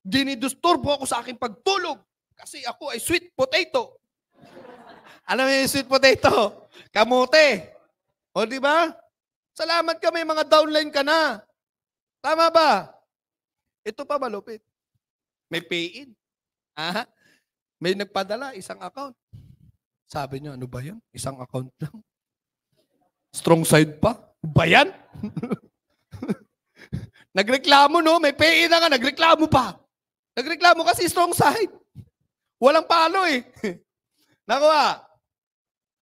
Dinidusturbo ako sa aking pagtulog kasi ako ay sweet potato. Alam mo yung sweet potato? Kamote. O di ba? Salamat ka may mga downline ka na. Tama ba? Ito pa malupit. May pay-in. Aha. May nagpadala, isang account. Sabi niyo, ano ba yun? Isang account lang. Strong side pa? Bayan? Nagreklamo, no? May PE na nga, nagreklamo pa. Nagreklamo kasi strong side. Walang palo eh. Nako ah.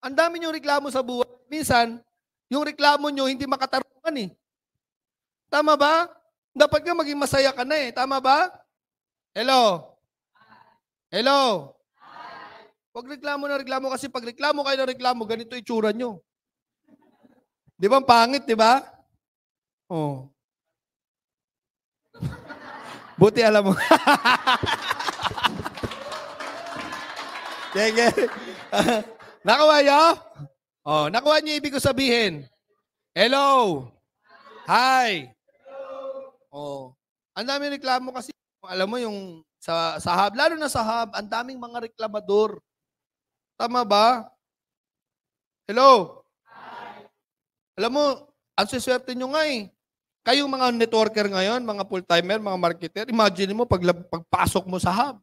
Ang dami niyong reklamo sa buhay. Minsan, yung reklamo niyo hindi makatarungan eh. Tama ba? Dapat nga maging masaya ka na eh. Tama ba? Hello? Hello? Huwag reklamo na reklamo kasi pag reklamo kayo na reklamo, ganito itsura nyo. Di ba pangit, di ba? Oh. Buti alam mo. Sige. nakuha niyo? Oh, nakuha niyo ibig ko sabihin. Hello. Hi. Oh. Ang daming reklamo kasi alam mo yung sa sa hub, lalo na sa hub, ang daming mga reklamador. Tama ba? Hello. Hi. Alam mo, ang siswerte nyo nga eh. Kayong mga networker ngayon, mga full-timer, mga marketer, imagine mo pag, pagpasok mo sa hub.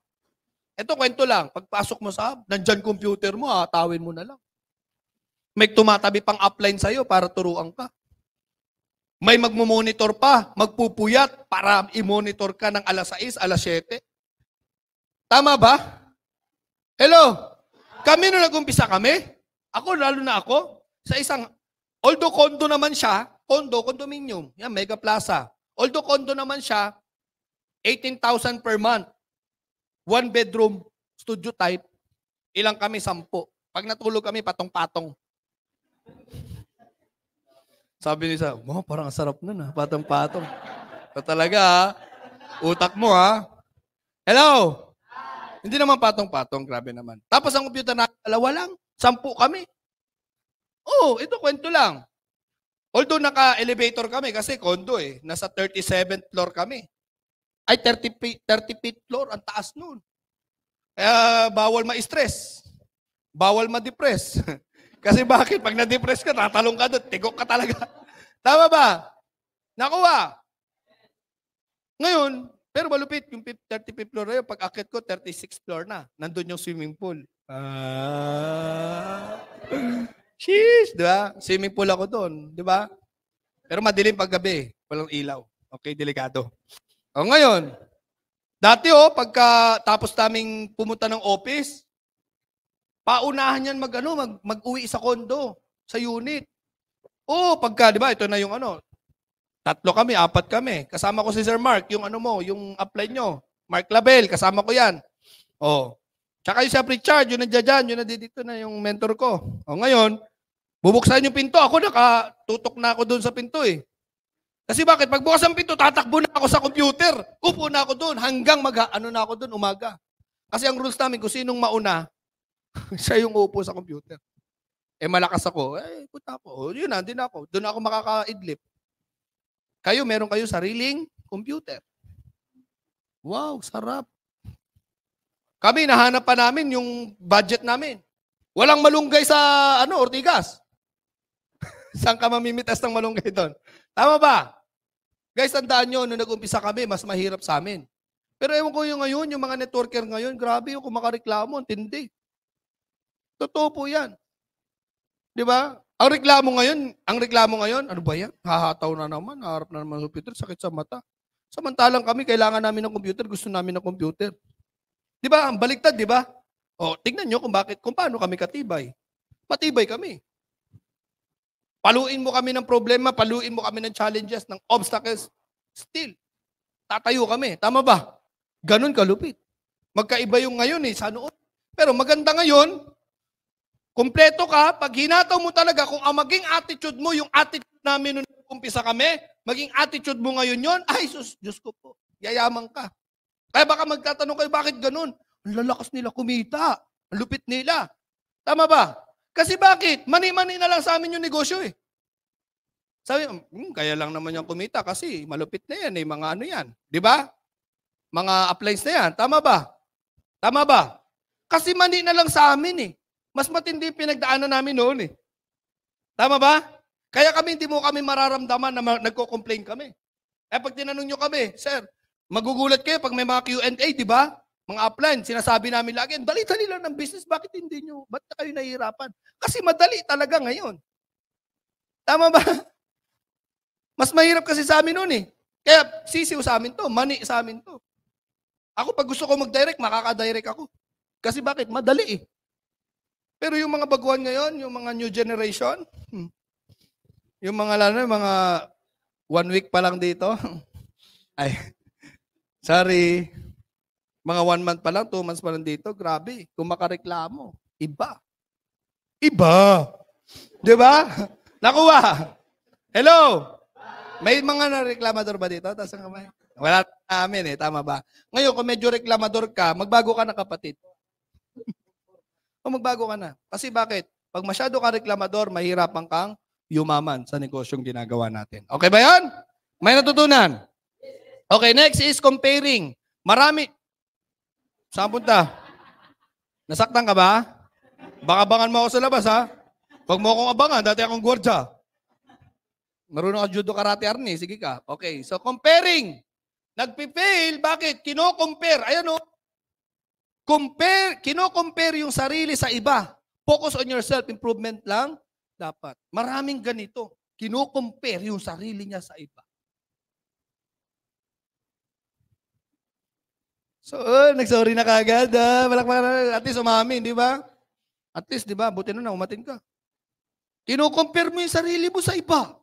Ito, kwento lang. Pagpasok mo sa hub, nandyan computer mo, atawin mo na lang. May tumatabi pang upline sa'yo para turuan ka. May magmumonitor pa, magpupuyat para i-monitor ka ng alas 6, alas 7. Tama ba? Hello? Kami nung nag-umpisa kami, ako, lalo na ako, sa isang, although kondo naman siya, Condo, condominium. Yan, Mega Plaza. Although condo naman siya, 18,000 per month. One bedroom, studio type. Ilang kami? Sampo. Pag natulog kami, patong-patong. Sabi ni Sam, oh, parang sarap nun ha, ah, patong-patong. Ito talaga ha, ah, utak mo ha. Ah. Hello? Hi. Hindi naman patong-patong, grabe naman. Tapos ang computer na, dalawa lang, sampu kami. oh, ito kwento lang. Although naka-elevator kami kasi condo eh. Nasa 37th floor kami. Ay, 30 feet, 30 feet floor. Ang taas nun. Kaya bawal ma-stress. Bawal ma-depress. kasi bakit? Pag na-depress ka, tatalong ka doon. Tigok ka talaga. Tama ba? Nakuha. Ngayon, pero malupit, yung 35th floor na yun, pag akit ko, 36th floor na. Nandun yung swimming pool. Ah. Sheesh, di ba? Swimming pool ako doon, di ba? Pero madilim pag gabi, walang ilaw. Okay, delikado. O oh, ngayon, dati oh, pagka tapos naming pumunta ng office, paunahan yan mag, ano, mag, mag-uwi sa kondo, sa unit. Oh, pagka, di ba, ito na yung ano, tatlo kami, apat kami. Kasama ko si Sir Mark, yung ano mo, yung apply nyo. Mark Label, kasama ko yan. Oh, Tsaka yung sa pre-charge, yun nandiyan dyan, yun dito na yung mentor ko. O oh, ngayon, Bubuksan yung pinto. Ako nakatutok na ako doon sa pinto eh. Kasi bakit? Pagbukas ng pinto, tatakbo na ako sa computer. Upo na ako doon hanggang mag, ano na ako doon, umaga. Kasi ang rules namin, kung sinong mauna, siya yung upo sa computer. Eh malakas ako, eh puta ako. Oh, yun na, din ako. Doon ako makakaidlip. Kayo, meron kayo sariling computer. Wow, sarap. Kami, nahanap pa namin yung budget namin. Walang malunggay sa ano, Ortigas. Saan ka mamimitas ng malunggay doon? Tama ba? Guys, tandaan nyo, nung nag-umpisa kami, mas mahirap sa amin. Pero ewan ko yung ngayon, yung mga networker ngayon, grabe yung kumakareklamo, tindi. Totoo po yan. Di ba? Ang reklamo ngayon, ang reklamo ngayon, ano ba yan? Hahataw na naman, harap na naman computer, sakit sa mata. Samantalang kami, kailangan namin ng computer, gusto namin ng computer. Di ba? Ang baliktad, di ba? O, tignan nyo kung bakit, kung paano kami katibay. Matibay kami. Paluin mo kami ng problema, paluin mo kami ng challenges, ng obstacles, still, tatayo kami. Tama ba? Ganon kalupit. Magkaiba yung ngayon eh, sa noon. Pero maganda ngayon, kumpleto ka, pag hinataw mo talaga, kung ang maging attitude mo, yung attitude namin nung umpisa kami, maging attitude mo ngayon yon, ay sus, Diyos ko po, yayaman ka. Kaya baka magtatanong kayo, bakit ganun? Ang lalakas nila kumita. Ang lupit nila. Tama ba? Kasi bakit? Mani-mani na lang sa amin yung negosyo eh. Sabi, hmm, kaya lang naman yung kumita kasi malupit na yan eh, mga ano yan. Di ba? Mga appliance na yan. Tama ba? Tama ba? Kasi mani na lang sa amin eh. Mas matindi pinagdaanan namin noon eh. Tama ba? Kaya kami hindi mo kami mararamdaman na nagko-complain kami. Eh pag tinanong nyo kami, sir, magugulat kayo pag may mga Q&A, di ba? Mga upline, sinasabi namin lagi, dali nila ng business, bakit hindi nyo? Ba't na kayo nahihirapan? Kasi madali talaga ngayon. Tama ba? Mas mahirap kasi sa amin noon eh. Kaya sisiw sa amin to, mani sa amin to. Ako pag gusto ko mag-direct, makaka-direct ako. Kasi bakit? Madali eh. Pero yung mga baguhan ngayon, yung mga new generation, hmm. yung mga lalo, mga one week pa lang dito, ay, sorry, mga one month pa lang, two months pa lang dito, grabe, kung makareklamo, iba. Iba. Di ba? Nakuha. Hello? May mga na-reklamador ba dito? Taas ang kamay. Wala amin eh, tama ba? Ngayon, kung medyo reklamador ka, magbago ka na kapatid. o magbago ka na. Kasi bakit? Pag masyado kang reklamador, mahirapan kang yumaman sa negosyong ginagawa natin. Okay ba yan? May natutunan? Okay, next is comparing. Marami, Saan punta? Nasaktan ka ba? Baka abangan mo ako sa labas, ha? Huwag mo akong abangan, dati akong gwardya. Marunong ako judo karate arni, sige ka. Okay, so comparing. Nagpifail, bakit? Kino-compare. Ayan o. Oh. Compare, kino-compare yung sarili sa iba. Focus on yourself, improvement lang dapat. Maraming ganito. Kino-compare yung sarili niya sa iba. So, oh, nagsorry na kagad. Ah. Malakpak na. At least umamin, di ba? At least, di ba? Buti na na, umatin ka. Kinukumpir mo yung sarili mo sa iba.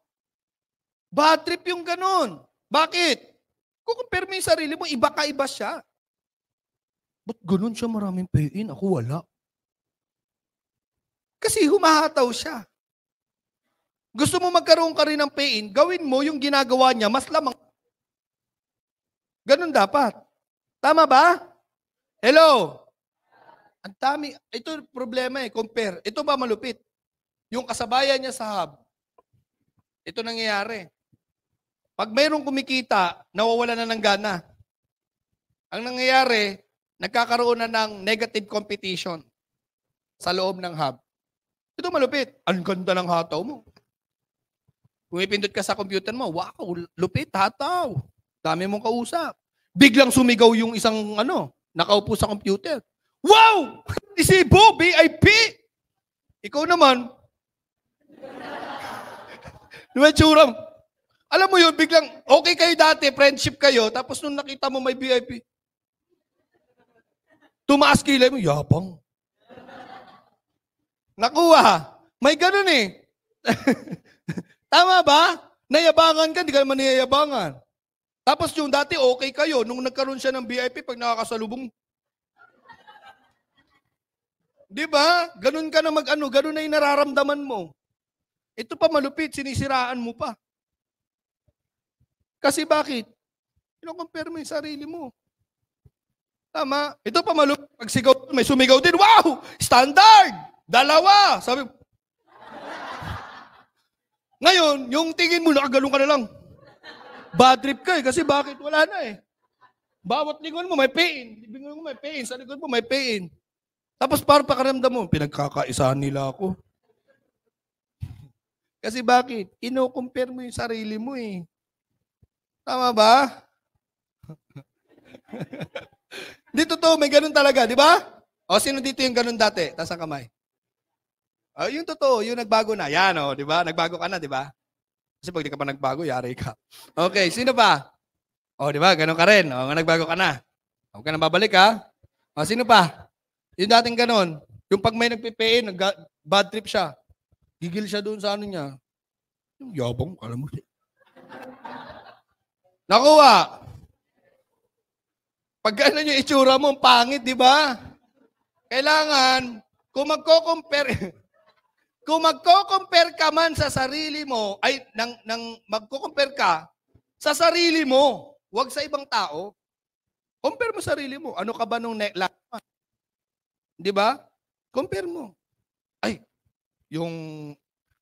Bad trip yung ganun. Bakit? Kukumpir mo yung sarili mo, iba ka iba siya. Ba't ganun siya maraming payin? Ako wala. Kasi humahataw siya. Gusto mo magkaroon ka rin ng pain, gawin mo yung ginagawa niya, mas lamang. Ganun dapat. Tama ba? Hello? Ang dami. Ito problema eh, compare. Ito ba malupit? Yung kasabayan niya sa hub. Ito nangyayari. Pag mayroong kumikita, nawawala na ng gana. Ang nangyayari, nagkakaroon na ng negative competition sa loob ng hub. Ito malupit. Ang ganda ng hataw mo. Kung ipindot ka sa computer mo, wow, lupit, hataw. Dami mong kausap. Biglang sumigaw yung isang ano, nakaupo sa computer. Wow! Si Bo, VIP! Ikaw naman. Diba tsura? Alam mo yun, biglang, okay kayo dati, friendship kayo, tapos nung nakita mo may VIP, tumaas kilay mo, yapang. Nakuha. Ah, may ganun eh. Tama ba? Nayabangan ka, hindi ka naman niyayabangan. Tapos yung dati okay kayo, nung nagkaroon siya ng VIP, pag nakakasalubong, Di ba? Ganun ka na mag-ano, ganun na yung nararamdaman mo. Ito pa malupit, sinisiraan mo pa. Kasi bakit? Kinocompare mo yung sarili mo. Tama. Ito pa malupit. Pag sigaw, may sumigaw din. Wow! Standard! Dalawa! Sabi Ngayon, yung tingin mo, nakagalong ka na lang. Bad trip ka eh, kasi bakit wala na eh. Bawat lingon mo may pain, lingon mo may pain, sa likod mo may pain. Tapos parang pakaramdam mo, pinagkakaisahan nila ako. Kasi bakit? Ino-compare mo yung sarili mo eh. Tama ba? Hindi totoo, may ganun talaga, di ba? O sino dito yung ganun dati? Tasang kamay. O, yung totoo, yung nagbago na. Yan o, di ba? Nagbago ka na, di ba? Kasi pag di ka pa nagbago, yari ka. Okay, sino pa? O, oh, di ba? Ganun ka rin. O, oh, nagbago ka na. Huwag ka na babalik, ha? O, oh, sino pa? Yung dating ganun. Yung pag may nagpipein, nag bad trip siya. Gigil siya doon sa ano niya. Yung yabang, alam mo. Nakuha! Ah! Pag ganun yung itsura mo, pangit, di ba? Kailangan, kung magko-compare, Kung magko-compare ka man sa sarili mo, ay, nang, nang magko-compare ka sa sarili mo, wag sa ibang tao, compare mo sarili mo. Ano ka ba nung ne- Di ba? Compare mo. Ay, yung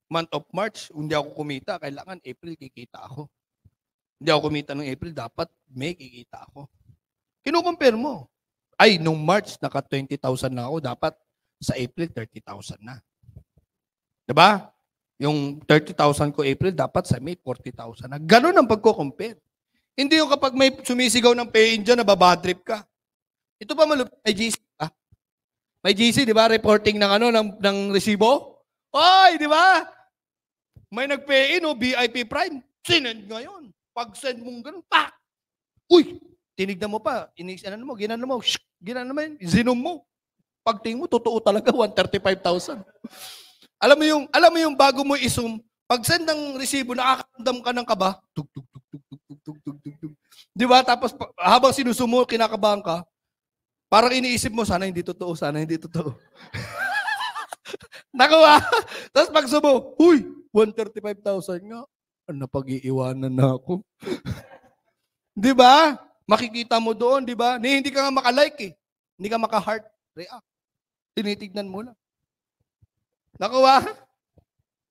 month of March, hindi ako kumita. Kailangan April kikita ako. Hindi ako kumita ng April, dapat May kikita ako. Kinukumpare mo. Ay, nung March, naka 20,000 na ako, dapat sa April, 30,000 na. 'Di ba? Yung 30,000 ko April, dapat sa May 40,000 na. Ganun ang pagko-compare. Hindi yung kapag may sumisigaw ng pain dyan, nababadrip ka. Ito pa malup, may GC ka. May GC, di ba? Reporting ng ano, ng, ng resibo. Oy, di ba? May nag-pay in, o, oh, VIP Prime. Sinend ngayon. Pag send mong ganun, pak! Uy! Tinignan mo pa, inis, ano mo, ginan mo, shh, Ginan mo, zinom mo. Pagtingin mo, totoo talaga, 135,000. Alam mo yung, alam mo yung bago mo isum, pag send ng resibo, nakakandam ka ng kaba. Tug, tug, tug, tug, tug, tug, tug, tug, tug, tug. Di ba? Tapos habang sinusumo, kinakabahan ka. Parang iniisip mo, sana hindi totoo, sana hindi totoo. Nakuha. Tapos pag sumo, huy, 135,000 nga. Ano, Napag-iiwanan na ako. di ba? Makikita mo doon, di ba? Ni, hindi ka nga maka-like eh. Hindi ka maka-heart react. Tinitignan mo lang. Nakuha?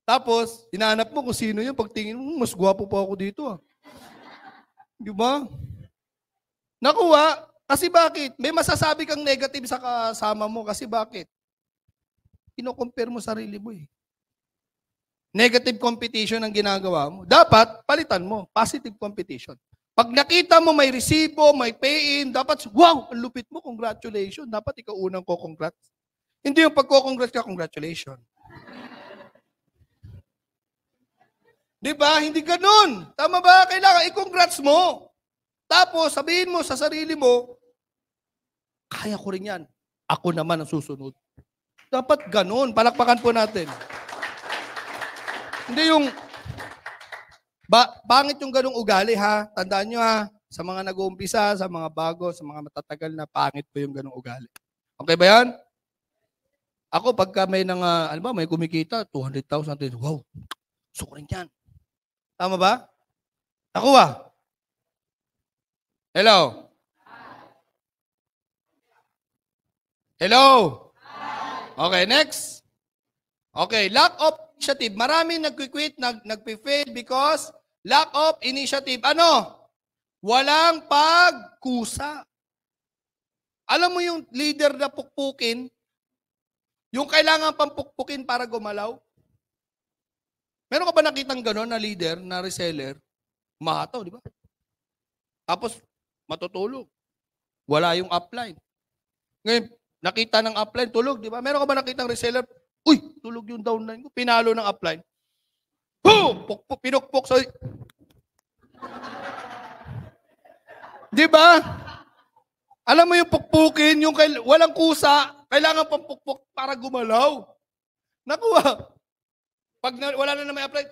Tapos, inaanap mo kung sino yun. Pagtingin mo, mas gwapo pa ako dito ah. Di ba? Nakuha. Kasi bakit? May masasabi kang negative sa kasama mo. Kasi bakit? Ino-compare mo sarili mo eh. Negative competition ang ginagawa mo. Dapat, palitan mo. Positive competition. Pag nakita mo may resibo, may pay-in, dapat, wow, ang lupit mo, congratulations. Dapat ikaw unang ko-congrats. Hindi yung pagko-congrats ka, congratulations. Di ba? Hindi ganun. Tama ba? Kailangan i-congrats mo. Tapos sabihin mo sa sarili mo, kaya ko rin yan. Ako naman ang susunod. Dapat ganun. Palakpakan po natin. Hindi yung, ba, pangit yung ganung ugali ha. Tandaan nyo ha, sa mga nag-uumpisa, sa mga bago, sa mga matatagal na, pangit po yung ganung ugali. Okay ba yan? Ako pagka may nang, uh, ano ba, may kumikita, 200,000, wow, gusto ko rin yan. Tama ba? Nakuha. Hello? Hello? Okay, next. Okay, lack of initiative. Maraming quit nag, nag fail because lack of initiative. Ano? Walang pagkusa. Alam mo yung leader na pukpukin, yung kailangan pampukpukin para gumalaw. Meron ka ba nakitang gano'n na leader, na reseller? Mahataw, di ba? Tapos, matutulog. Wala yung upline. Ngayon, nakita ng upline, tulog, di ba? Meron ka ba nakitang reseller? Uy, tulog yung downline ko. Pinalo ng upline. Boom! Pukpuk, pinukpuk. So, di ba? Alam mo yung pukpukin, yung kay, walang kusa. Kailangan pang pukpok para gumalaw. Nakuha. Ah. Pag na, wala na na may apply,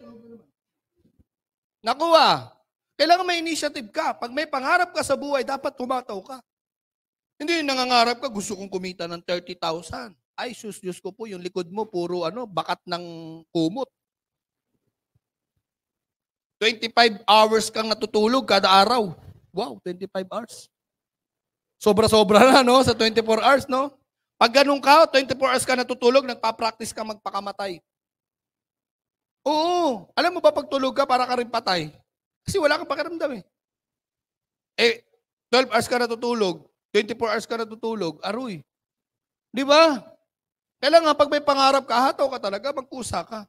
nakuha. Ah. Kailangan may initiative ka. Pag may pangarap ka sa buhay, dapat tumataw ka. Hindi yung nangangarap ka, gusto kong kumita ng 30,000. Ay, sus, Diyos ko po, yung likod mo puro ano, bakat ng kumot. 25 hours kang natutulog kada araw. Wow, 25 hours. Sobra-sobra na, no? Sa 24 hours, no? Pag ganun ka, 24 hours ka natutulog, nagpa-practice ka magpakamatay. Oo. Alam mo ba pag tulog ka, para ka rin patay? Kasi wala kang pakiramdam eh. Eh, 12 hours ka natutulog, 24 hours ka natutulog, aroy. Di ba? nga pag may pangarap ka, hataw ka talaga, magkusa ka.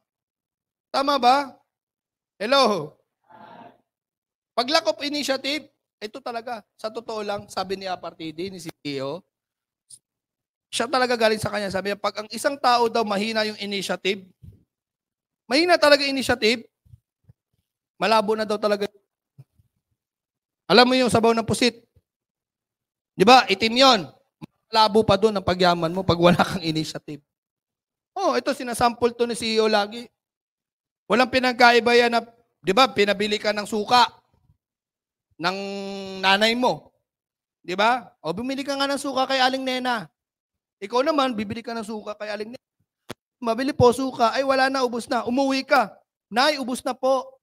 Tama ba? Hello? Pag lack of initiative, ito talaga, sa totoo lang, sabi ni Apartidi, ni CEO, siya talaga galing sa kanya. Sabi niya, pag ang isang tao daw mahina yung initiative, mahina talaga yung initiative, malabo na daw talaga. Alam mo yung sabaw ng pusit. Di ba? Itim yon. Malabo pa doon ang pagyaman mo pag wala kang initiative. Oh, ito sinasample to ni CEO lagi. Walang pinagkaiba yan na, di ba, pinabili ka ng suka ng nanay mo. Di ba? O bumili ka nga ng suka kay Aling Nena. Ikaw naman, bibili ka ng suka kay Aling Nel. Mabili po suka. Ay, wala na, ubos na. Umuwi ka. Nay, ubos na po.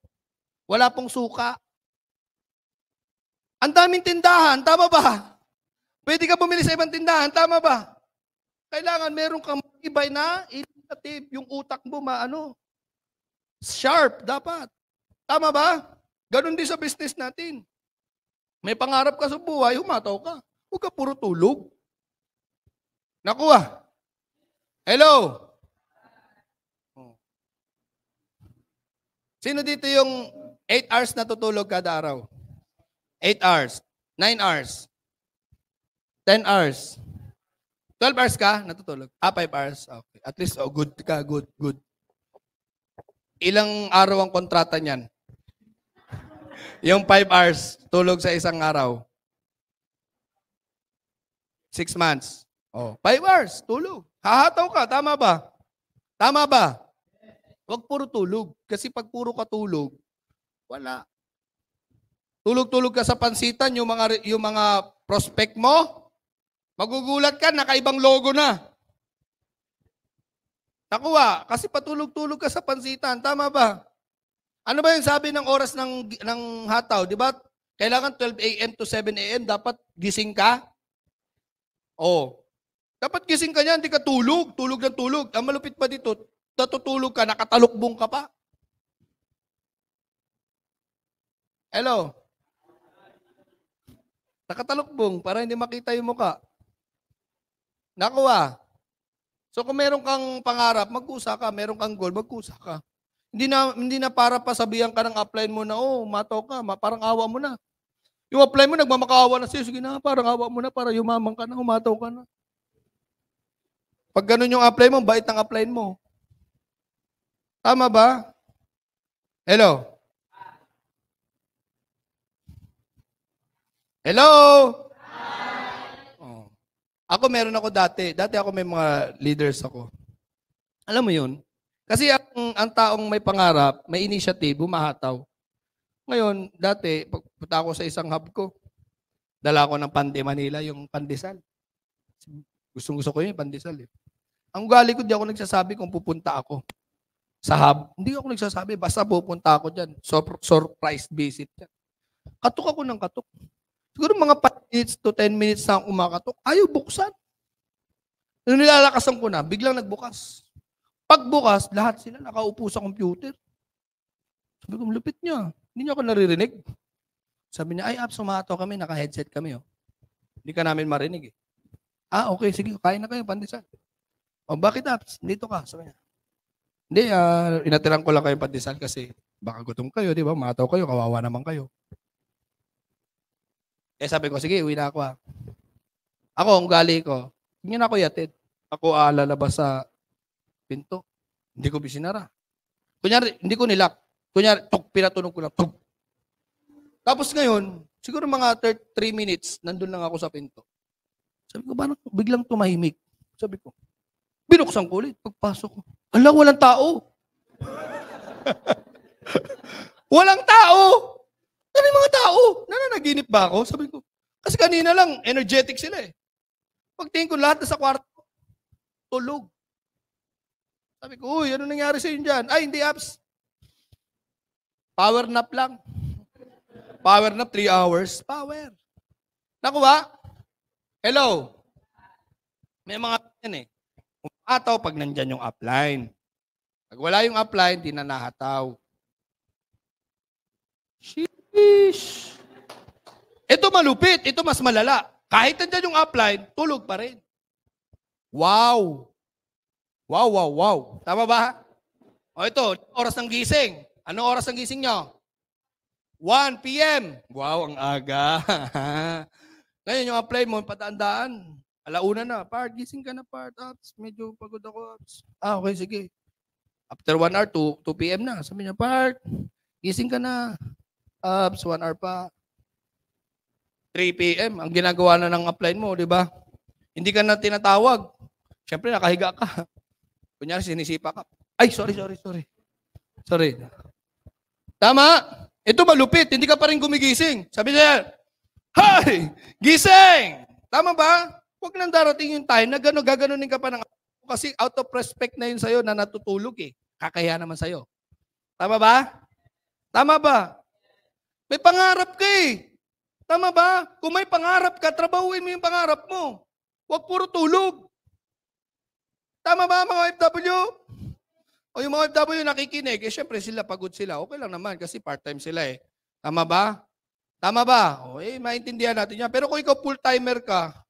Wala pong suka. Ang daming tindahan, tama ba? Pwede ka bumili sa ibang tindahan, tama ba? Kailangan meron kang ibay na initiative, yung utak mo maano. Sharp dapat. Tama ba? Ganon din sa business natin. May pangarap ka sa buhay, humataw ka. Huwag ka puro tulog. Nakuha. Hello? Sino dito yung 8 hours natutulog kada araw? 8 hours. 9 hours. 10 hours. 12 hours ka, natutulog. Ah, 5 hours. Okay. At least, oh, good ka, good, good. Ilang araw ang kontrata niyan? yung 5 hours, tulog sa isang araw. 6 months. Oh, five hours, tulog. Hahataw ka, tama ba? Tama ba? Huwag puro tulog. Kasi pag puro ka tulog, wala. Tulog-tulog ka sa pansitan, yung mga, yung mga prospect mo, magugulat ka, nakaibang logo na. Nakuha, ah, kasi patulog-tulog ka sa pansitan, tama ba? Ano ba yung sabi ng oras ng, ng hataw? Di ba? Kailangan 12 a.m. to 7 a.m. Dapat gising ka? Oh, dapat gising ka niyan, hindi ka tulog. Tulog ng tulog. Ang malupit pa dito, natutulog ka, nakatalukbong ka pa. Hello? Nakatalukbong para hindi makita yung muka. Nakuha. So kung meron kang pangarap, magkusa ka. Meron kang goal, magkusa ka. Hindi na, hindi na para pasabihan ka ng upline mo na, oh, mato ka, ma, parang awa mo na. Yung upline mo, nagmamakaawa na sa'yo, sige na, parang awa mo na, para yumamang ka na, humataw ka na. Pag ganun yung apply mo, bait ang applyin mo. Tama ba? Hello? Hello? Oh. Ako meron ako dati. Dati ako may mga leaders ako. Alam mo yun? Kasi ang, ang taong may pangarap, may initiative, bumahataw. Ngayon, dati, pagpunta ako sa isang hub ko, dala ko ng Pande Manila, yung pandesal. Gustong gusto ko yun, pandesal. Eh. Ang ugali ko, di ako nagsasabi kung pupunta ako sa hub. Hindi ako nagsasabi, basta pupunta ako dyan. Sur- surprise visit dyan. Katok ako ng katok. Siguro mga 5 minutes to 10 minutes na umakatok, ayaw buksan. Nung nilalakasan ko na, biglang nagbukas. Pagbukas, lahat sila nakaupo sa computer. Sabi ko, lupit niya. Hindi niya ako naririnig. Sabi niya, ay, apps, sumato kami, naka-headset kami. Oh. Hindi ka namin marinig eh. Ah, okay, sige, kain na kayo, pandesal. Oh, bakit Naps? Dito ka. Sabi niya. Hindi, uh, ah, inatiran ko lang kayong pandesal kasi baka gutom kayo, di ba? Mataw kayo, kawawa naman kayo. Eh sabi ko, sige, uwi na ako ha. Ah. Ako, ang gali ko, hindi na ako yatid. Ako ah, lalabas sa pinto. Hindi ko bisinara. Kunyari, hindi ko nilak. Kunyari, tuk, pinatunog ko lang, tuk. Tapos ngayon, siguro mga 3 minutes, nandun lang ako sa pinto. Sabi ko, parang biglang tumahimik. Sabi ko, Binuksan ko ulit. Pagpasok ko, ala, walang tao. walang tao! Ano mga tao? Nananaginip ba ako? Sabi ko, kasi kanina lang, energetic sila eh. Pagtingin ko lahat na sa kwarto, tulog. Sabi ko, uy, ano nangyari sa inyo dyan? Ay, hindi apps. Power nap lang. Power nap, 3 hours. Power. Nakuha? Hello? May mga yan eh. Ataw pag nandyan yung upline. Pag wala yung upline, di na nahataw. Sheesh. Ito malupit, ito mas malala. Kahit nandyan yung upline, tulog pa rin. Wow! Wow, wow, wow. Tama ba? O ito, oras ng gising. Ano oras ng gising nyo? 1 p.m. Wow, ang aga. Ngayon yung upline mo, patandaan. Alauna na, part, gising ka na, part, Ops. Medyo pagod ako, Ops. Ah, okay, sige. After 1 hour, 2, 2 p.m. na. Sabi niya, part, gising ka na. Ops, 1 hour pa. 3 p.m. Ang ginagawa na ng upline mo, di ba? Hindi ka na tinatawag. Siyempre, nakahiga ka. Kunyari, sinisipa ka. Ay, sorry, sorry, sorry. Sorry. Tama? Ito malupit, hindi ka pa rin gumigising. Sabi niya, Hey! Gising! Tama ba? Huwag nang darating yung time na gano'n, gaganunin ka pa ng kasi out of respect na yun sa'yo na natutulog eh. Kakaya naman sa'yo. Tama ba? Tama ba? May pangarap ka eh. Tama ba? Kung may pangarap ka, trabahuin mo yung pangarap mo. Huwag puro tulog. Tama ba mga FW? O yung mga FW nakikinig, eh syempre sila, pagod sila. Okay lang naman kasi part-time sila eh. Tama ba? Tama ba? O eh, maintindihan natin yan. Pero kung ikaw full-timer ka,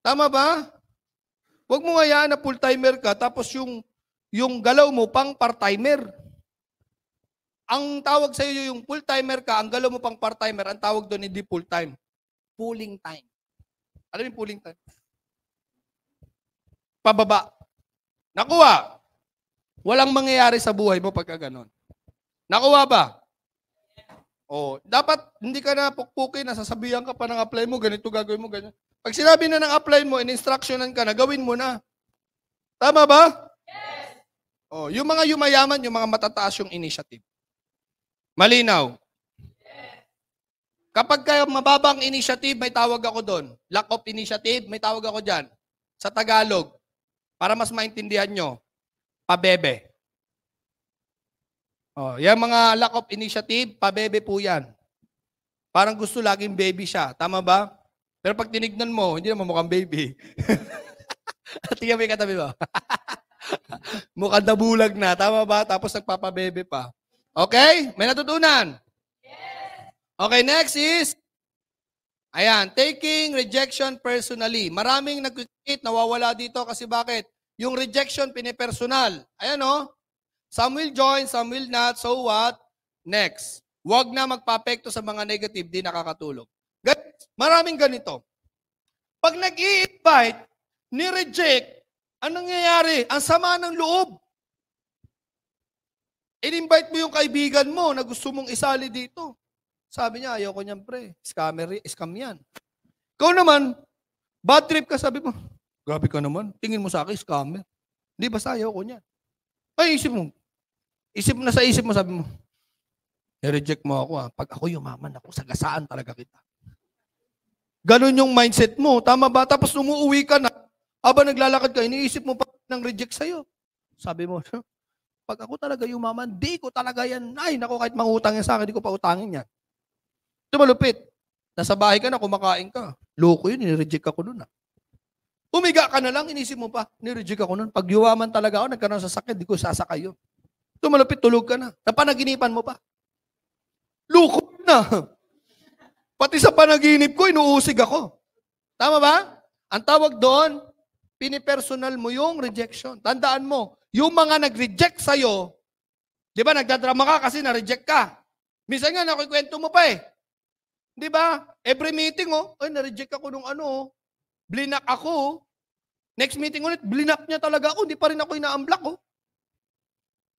Tama ba? Huwag mo hayaan na full-timer ka tapos yung, yung galaw mo pang part-timer. Ang tawag sa iyo yung full-timer ka, ang galaw mo pang part-timer, ang tawag doon hindi full-time. Pooling time. Ano yung pooling time? Pababa. Nakuha. Walang mangyayari sa buhay mo pagka ganon. Nakuha ba? Oh, dapat hindi ka na pukpukin, nasasabihan ka pa ng apply mo, ganito gagawin mo, ganyan. Pag sinabi na ng apply mo, in-instructionan ka na, gawin mo na. Tama ba? Yes! Oh, yung mga yumayaman, yung mga matataas yung initiative. Malinaw. Yes. Kapag kayo mababang initiative, may tawag ako doon. Lack of initiative, may tawag ako dyan. Sa Tagalog, para mas maintindihan nyo, pabebe. Oh, yung mga lack of initiative, pabebe po yan. Parang gusto laging baby siya. Tama ba? Pero pag tinignan mo, hindi naman mukhang baby. Tingnan mo yung katabi mo. mukhang nabulag na. Tama ba? Tapos nagpapabebe pa. Okay? May natutunan? Yes. Okay, next is Ayan, taking rejection personally. Maraming nag-create, nawawala dito kasi bakit? Yung rejection, pinipersonal. Ayan o. Oh. Some will join, some will not. So what? Next. Huwag na magpapekto sa mga negative, di nakakatulog. Maraming ganito. Pag nag-i-invite, ni-reject, anong nangyayari? Ang sama ng loob. In-invite mo yung kaibigan mo na gusto mong isali dito. Sabi niya, ayoko niyan pre. Scammer, scam yan. Ikaw naman, bad trip ka, sabi mo, grabe ka naman, tingin mo sa akin, scammer. Hindi ba sayo ko niyan? Ay, isip mo. Isip mo na sa isip mo, sabi mo, I-reject mo ako ha. Ah. Pag ako yumaman ako, sagasaan talaga kita. Ganon yung mindset mo. Tama ba? Tapos umuwi ka na, aba naglalakad ka, iniisip mo pa ng reject sa'yo. Sabi mo, pag ako talaga yung umaman, di ko talaga yan. Ay, nako, kahit mangutang yan sa akin, di ko pa utangin yan. Ito malupit. Nasa bahay ka na, kumakain ka. Loko yun, nireject ako nun. Ah. Umiga ka na lang, inisip mo pa, nireject ako nun. Pag yuwaman talaga ako, nagkaroon sa sakit, di ko sasakay yun. Ito malupit, tulog ka na. Napanaginipan mo pa. Loko na. Pati sa panaginip ko, inuusig ako. Tama ba? Ang tawag doon, pinipersonal mo yung rejection. Tandaan mo, yung mga nag-reject sa'yo, di ba nagdadrama ka kasi na-reject ka. Minsan nga nakikwento mo pa eh. Di ba? Every meeting, oh, ay, na-reject ako nung ano, oh. blinak ako. Oh. Next meeting ulit, blinak niya talaga ako, oh, hindi pa rin ako ina-unblock, oh.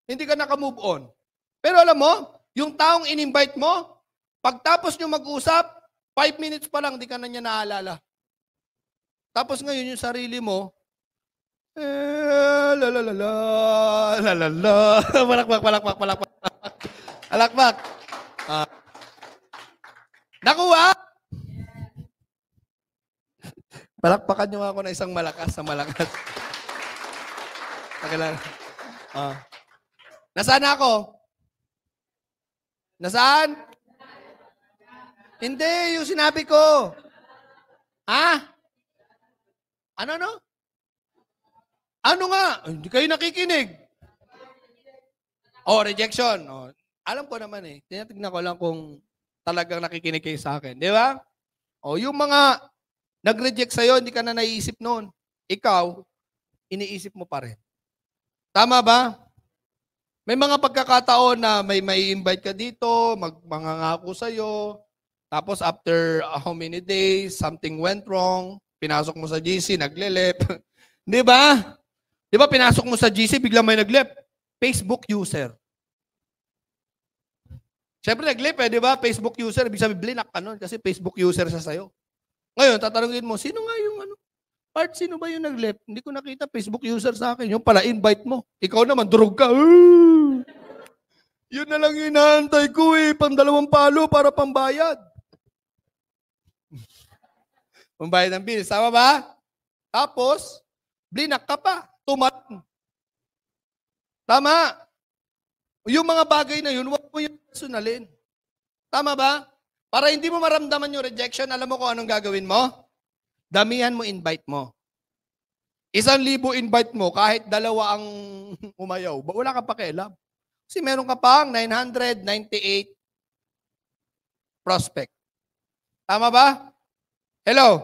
Hindi ka naka-move on. Pero alam mo, yung taong in-invite mo, Pagtapos nyo mag-usap, five minutes pa lang, di ka na niya naalala. Tapos ngayon yung sarili mo, eh, la la la la, la la palakpak, palakpak, palakpak, palakpak. Ah. Nakuha! Palakpakan nyo ako na isang malakas sa malakas. Pakilala. Ah. Nasaan ako? Nasaan? Hindi, yung sinabi ko. Ha? Ano, no? Ano nga? Ay, hindi kayo nakikinig. Oh, rejection. Oh. Alam ko naman eh. Tinatignan ko lang kung talagang nakikinig kayo sa akin. Di ba? Oh, yung mga nag-reject sa'yo, hindi ka na naiisip noon. Ikaw, iniisip mo pa rin. Tama ba? May mga pagkakataon na may mai invite ka dito, mag mangangako sa'yo, tapos after uh, how many days, something went wrong, pinasok mo sa GC, naglelep. Di ba? Di ba pinasok mo sa GC, bigla may naglep? Facebook user. Siyempre naglep eh, di ba? Facebook user, ibig sabihin, blinak ka nun kasi Facebook user sa sayo. Ngayon, tatanungin mo, sino nga yung ano? Part, sino ba yung nag Hindi ko nakita Facebook user sa akin. Yung pala, invite mo. Ikaw naman, durog ka. Yun na lang inaantay ko eh, pang dalawang palo para pambayad. Pambayad ng bills. Tama ba? Tapos, blinak ka pa. Tumat. Tama. Yung mga bagay na yun, huwag mo yung personalin. Tama ba? Para hindi mo maramdaman yung rejection, alam mo kung anong gagawin mo? Damihan mo invite mo. Isang libo invite mo, kahit dalawa ang umayaw, wala ka pa pakialam. Kasi meron ka pang 998 prospect. Tama ba? Hello?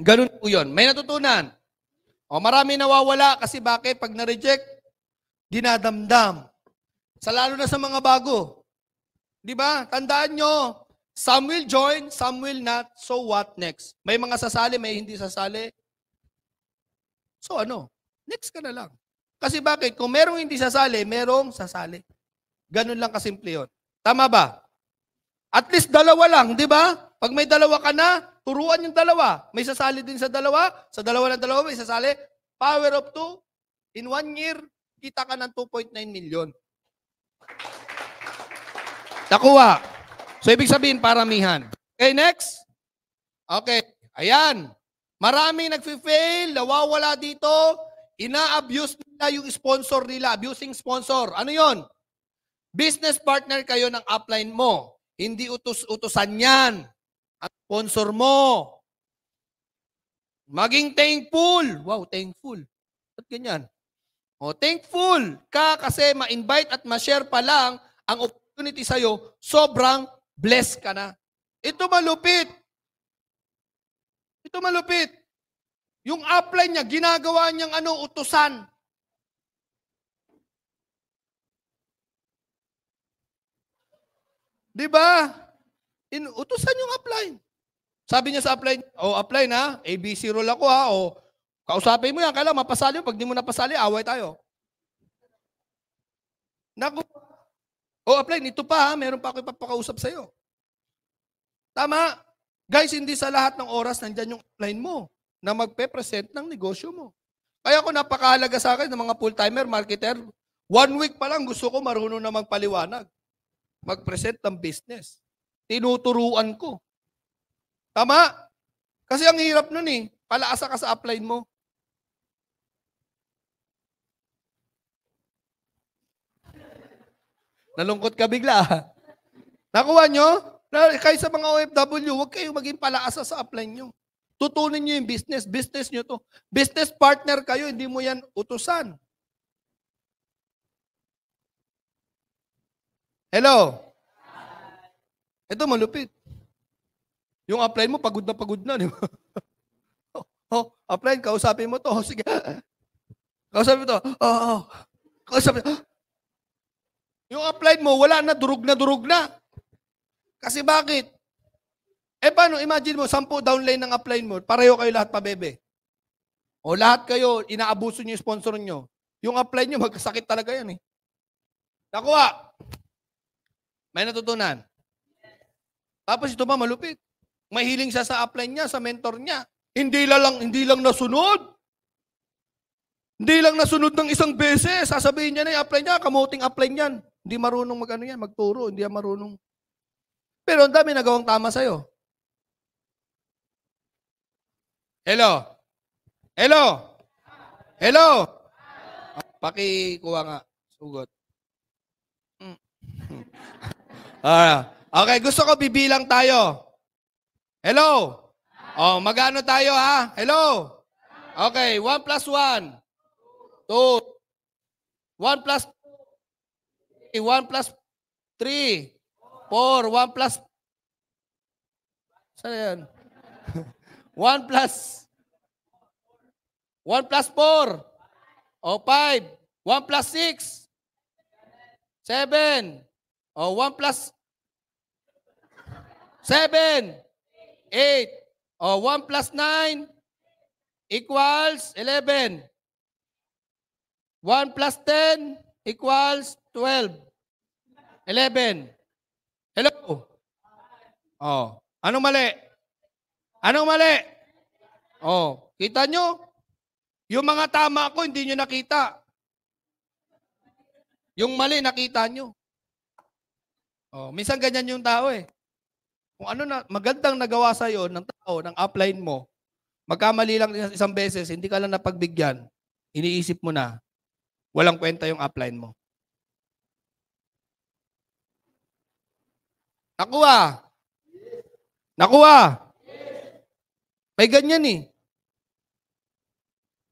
Ganun po yun. May natutunan. O marami nawawala kasi bakit pag na-reject, dinadamdam. Sa lalo na sa mga bago. Di ba? Tandaan nyo, some will join, some will not, so what next? May mga sasali, may hindi sasali. So ano? Next ka na lang. Kasi bakit? Kung merong hindi sasali, merong sasali. Ganun lang kasimple yun. Tama ba? At least dalawa lang, di ba? Pag may dalawa ka na, turuan yung dalawa. May sasali din sa dalawa. Sa dalawa ng dalawa may sasali. Power of two. In one year, kita ka ng 2.9 million. Nakuha. So, ibig sabihin, paramihan. Okay, next. Okay. Ayan. Marami nagfi-fail, nawawala dito, ina-abuse nila yung sponsor nila, abusing sponsor. Ano yon? Business partner kayo ng upline mo. Hindi utos-utosan yan sponsor mo. Maging thankful. Wow, thankful. At ganyan? O, oh, thankful ka kasi ma-invite at ma-share pa lang ang opportunity sa'yo, sobrang blessed ka na. Ito malupit. Ito malupit. Yung upline niya, ginagawa niyang ano, utusan. Di ba? In, utusan yung upline. Sabi niya sa apply, o oh, apply na, ABC role ako ha, o oh, kausapin mo yan, kailangan mapasali mo. Pag di mo napasali, away tayo. Naku, o oh, apply, nito pa ha, meron pa ako ipapakausap sa'yo. Tama? Guys, hindi sa lahat ng oras nandyan yung line mo na magpe-present ng negosyo mo. Kaya ako napakahalaga sa akin ng mga full-timer, marketer, one week pa lang gusto ko marunong na magpaliwanag, mag-present ng business. Tinuturuan ko. Tama. Kasi ang hirap nun eh. Palaasa ka sa upline mo. Nalungkot ka bigla. Nakuha nyo? Kaysa mga OFW, huwag kayong maging palaasa sa upline nyo. Tutunin nyo yung business. Business nyo to. Business partner kayo, hindi mo yan utusan. Hello? Ito malupit. Yung upline mo, pagod na pagod na, di ba? oh, oh, upline, kausapin mo to. sige. Kausapin mo to. Oh, oh. oh. Kausapin. Yung upline mo, wala na, durug na, durug na. Kasi bakit? Eh paano, imagine mo, sampu downline ng upline mo, pareho kayo lahat pa, O lahat kayo, inaabuso niyo yung sponsor niyo. Yung upline niyo, magkasakit talaga yan eh. Nakuha. May natutunan. Tapos ito pa, malupit? Mahiling siya sa apply niya, sa mentor niya. Hindi lang, hindi lang nasunod. Hindi lang nasunod ng isang beses. Sasabihin niya na yung upline niya, kamuting apply niyan. Hindi marunong mag-ano yan, magturo. Hindi yan marunong. Pero ang dami nagawang tama sa'yo. Hello? Hello? Hello? Ah, Pakikuha nga. Sugot. ah, okay, gusto ko bibilang tayo. Hello? Oh, magano tayo ha? Hello? Okay, 1 plus 1. 2. 1 plus 1 plus 3. 4. 1 plus Saan yan? 1 plus 1 plus 4. O 5. 1 plus 6. 7. O 1 plus 7. 8. O, 1 plus 9 equals 11. 1 plus 10 equals 12. 11. Hello? Oh. Anong mali? Anong mali? Oh. Kita nyo? Yung mga tama ko, hindi nyo nakita. Yung mali, nakita nyo. Oh, minsan ganyan yung tao eh. Kung ano na magandang nagawa sa iyo ng tao, ng upline mo, magkamali lang isang beses, hindi ka lang napagbigyan, iniisip mo na walang kwenta yung upline mo. Nakuha. Nakuha. May ganyan eh.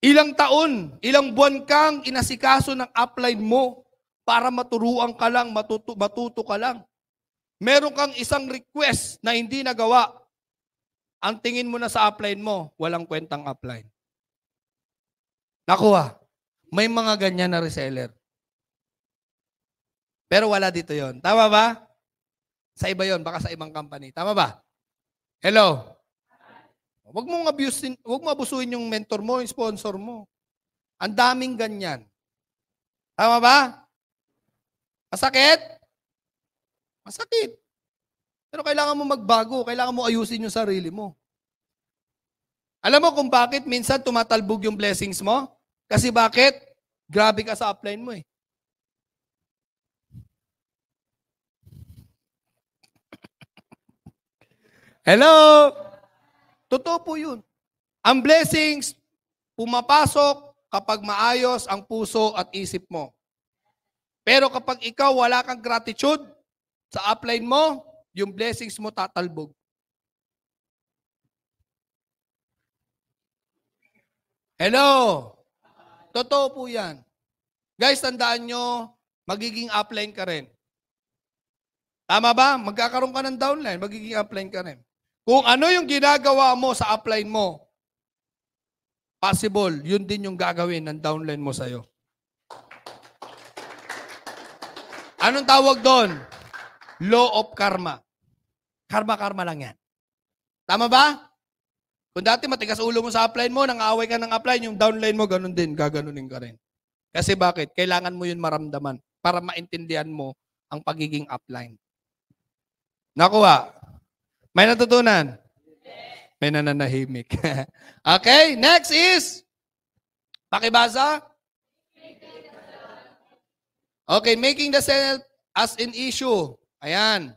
Ilang taon, ilang buwan kang inasikaso ng upline mo para maturuan ka lang, matuto, matuto ka lang. Meron kang isang request na hindi nagawa. Ang tingin mo na sa upline mo, walang kwentang upline. Nakuha. May mga ganyan na reseller. Pero wala dito yon. Tama ba? Sa iba yon, baka sa ibang company. Tama ba? Hello. Huwag mong abusein, huwag mo abusuin yung mentor mo, yung sponsor mo. Ang daming ganyan. Tama ba? Masakit? Masakit. Pero kailangan mo magbago. Kailangan mo ayusin yung sarili mo. Alam mo kung bakit minsan tumatalbog yung blessings mo? Kasi bakit? Grabe ka sa upline mo eh. Hello? Totoo po yun. Ang blessings, pumapasok kapag maayos ang puso at isip mo. Pero kapag ikaw wala kang gratitude, sa upline mo, yung blessings mo tatalbog. Hello? Totoo po yan. Guys, tandaan nyo, magiging upline ka rin. Tama ba? Magkakaroon ka ng downline, magiging upline ka rin. Kung ano yung ginagawa mo sa upline mo, possible, yun din yung gagawin ng downline mo sa'yo. Anong tawag doon? Law of karma. Karma-karma lang yan. Tama ba? Kung dati matigas ulo mo sa upline mo, nang away ka ng upline, yung downline mo, ganun din, gaganunin ka rin. Kasi bakit? Kailangan mo yun maramdaman para maintindihan mo ang pagiging upline. Nakuha? Ah. May natutunan? May nananahimik. okay, next is, pakibasa. Okay, making the self as an issue Ayan.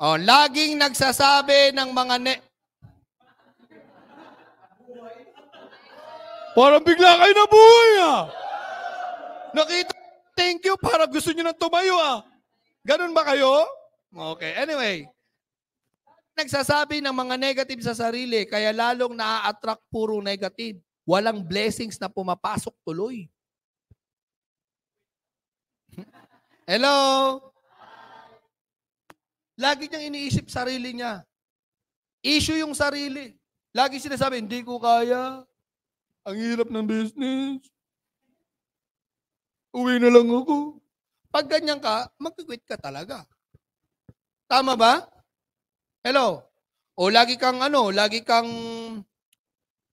Oh, laging nagsasabi ng mga ne- Parang bigla kayo nabuhay ah. Nakita, thank you, para gusto nyo nang tumayo ah. Ganun ba kayo? Okay, anyway. Nagsasabi ng mga negative sa sarili, kaya lalong naa-attract puro negative. Walang blessings na pumapasok tuloy. Hello? Lagi niyang iniisip sarili niya. Issue yung sarili. Lagi sinasabi, hindi ko kaya. Ang hirap ng business. Uwi na lang ako. Pag ganyan ka, mag-quit ka talaga. Tama ba? Hello? O lagi kang ano, lagi kang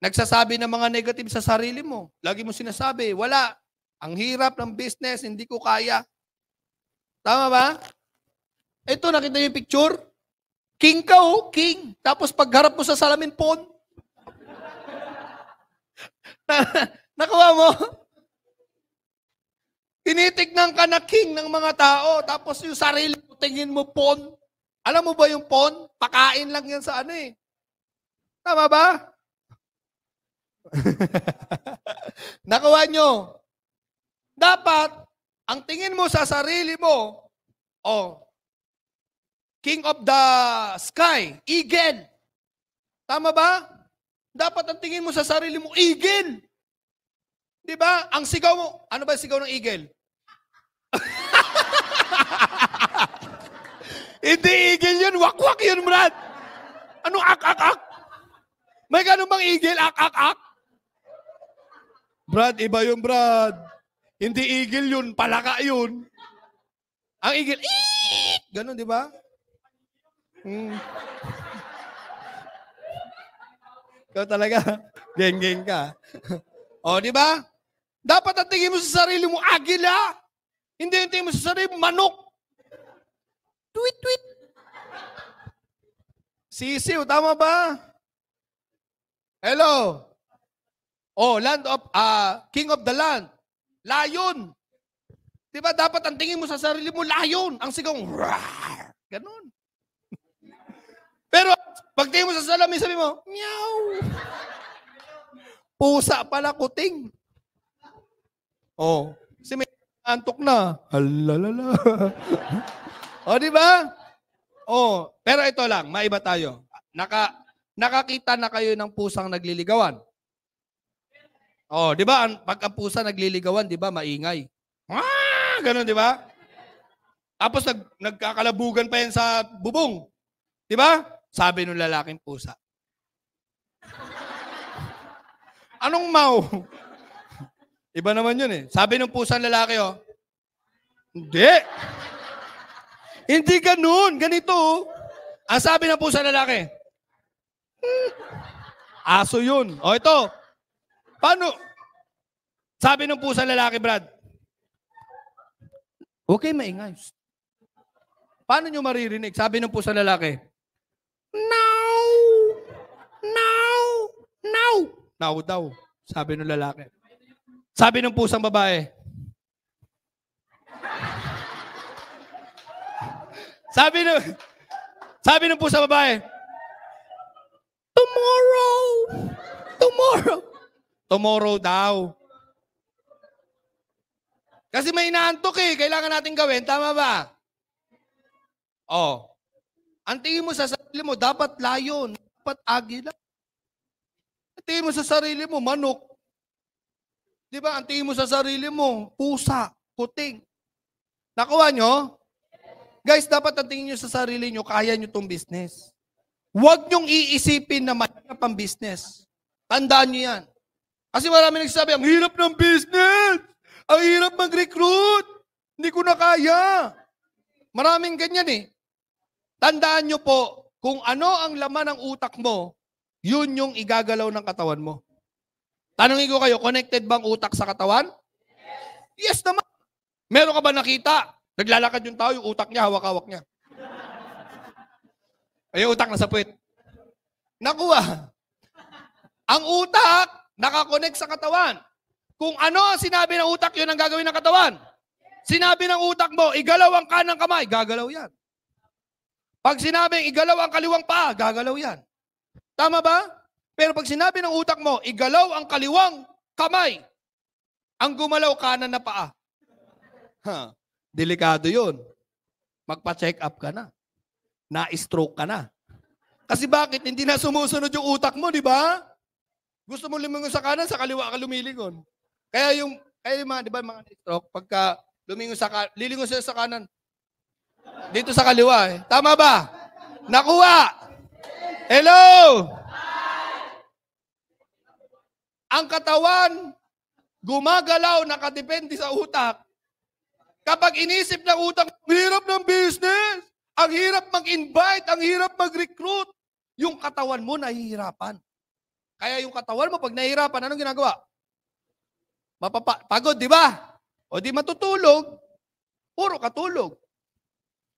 nagsasabi ng mga negative sa sarili mo. Lagi mo sinasabi, wala. Ang hirap ng business, hindi ko kaya. Tama ba? Ito, nakita niyo yung picture? King ka oh, king. Tapos pagharap mo sa salamin, pon. Nakuha mo? Tinitignan ka na king ng mga tao, tapos yung sarili mo, tingin mo pon. Alam mo ba yung pon? Pakain lang yan sa ano eh. Tama ba? Nakuha nyo. Dapat, ang tingin mo sa sarili mo, oh, King of the sky, eagle. Tama ba? Dapat ang tingin mo sa sarili mo, eagle. Di ba? Ang sigaw mo, ano ba sigaw ng eagle? Hindi eagle yun, wakwak yun, Brad. Ano ak ak ak? May ganun bang eagle ak ak ak? Brad, iba yung Brad. Hindi eagle yun, palaka yun. Ang eagle, eee! ganun, di ba? Hmm. Ikaw talaga, geng-geng ka. o, di ba? Dapat ang tingin mo sa sarili mo, agila. Hindi yung tingin mo sa sarili mo, manok. Tweet, tweet. Sisiw, tama ba? Hello? Oh, land of, uh, king of the land. Lion. Di ba dapat ang tingin mo sa sarili mo, lion. Ang sigaw, Rawr! ganun. Pagtingin mo sa salamin, sabi mo, meow. Pusa pala kuting. Oh, si may antok na. Alalala. oh, di ba? Oh, pero ito lang, maiba tayo. Naka, nakakita na kayo ng pusang nagliligawan. Oh, di ba? Pag ang pusa nagliligawan, di ba, maingay. Ah, ganun, di ba? Tapos nag, nagkakalabugan pa yan sa bubong. Di ba? Sabi ng lalaking pusa. Anong mau? Iba naman yun eh. Sabi ng pusa ng lalaki, oh, hindi. Hindi ganun. Ganito. Oh. Ang sabi ng pusa ng lalaki, hmm, aso yun. O oh, ito, paano? Sabi ng pusa ng lalaki, Brad, okay, maingay. Paano nyo maririnig? Sabi ng pusa ng lalaki, No! No! No! Now daw, sabi ng lalaki. Sabi ng pusang babae. Sabi ng Sabi ng pusang babae. Tomorrow. Tomorrow. Tomorrow daw. Kasi may inaantok eh. Kailangan natin gawin. Tama ba? Oh. Ang tingin mo sa sarili mo, dapat layon, dapat agila. Ang tingin mo sa sarili mo, manok. Di ba? Ang tingin mo sa sarili mo, pusa, kuting. Nakuha nyo? Guys, dapat ang tingin nyo sa sarili nyo, kaya nyo tong business. Huwag nyong iisipin na mahirap ang business. Tandaan nyo yan. Kasi marami nagsasabi, ang hirap ng business! Ang hirap mag-recruit! Hindi ko na kaya! Maraming ganyan eh. Tandaan nyo po, kung ano ang laman ng utak mo, yun yung igagalaw ng katawan mo. Tanongin ko kayo, connected bang utak sa katawan? Yes, yes naman. Meron ka ba nakita? Naglalakad yung tao, yung utak niya, hawak-hawak niya. Ay, yung utak nasa puwet. Nakuha. Ah. Ang utak, nakakonect sa katawan. Kung ano ang sinabi ng utak, yun ang gagawin ng katawan. Sinabi ng utak mo, igalaw ang kanang kamay, gagalaw yan. Pag sinabing igalaw ang kaliwang paa, gagalaw yan. Tama ba? Pero pag sinabi ng utak mo, igalaw ang kaliwang kamay, ang gumalaw kanan na paa. Ha, huh. delikado yun. Magpa-check up ka na. Na-stroke ka na. Kasi bakit? Hindi na sumusunod yung utak mo, di ba? Gusto mo lumingon sa kanan, sa kaliwa ka lumilingon. Kaya yung, kaya yung mga, di ba, mga stroke, pagka lumingon sa kanan, lilingon sila sa kanan, dito sa kaliwa eh. Tama ba? Nakuha! Hello! Ang katawan, gumagalaw, nakadepende sa utak. Kapag inisip ng utak, hirap ng business, ang hirap mag-invite, ang hirap mag-recruit, yung katawan mo nahihirapan. Kaya yung katawan mo, pag nahihirapan, anong ginagawa? Mapapagod, di ba? O di matutulog, puro katulog.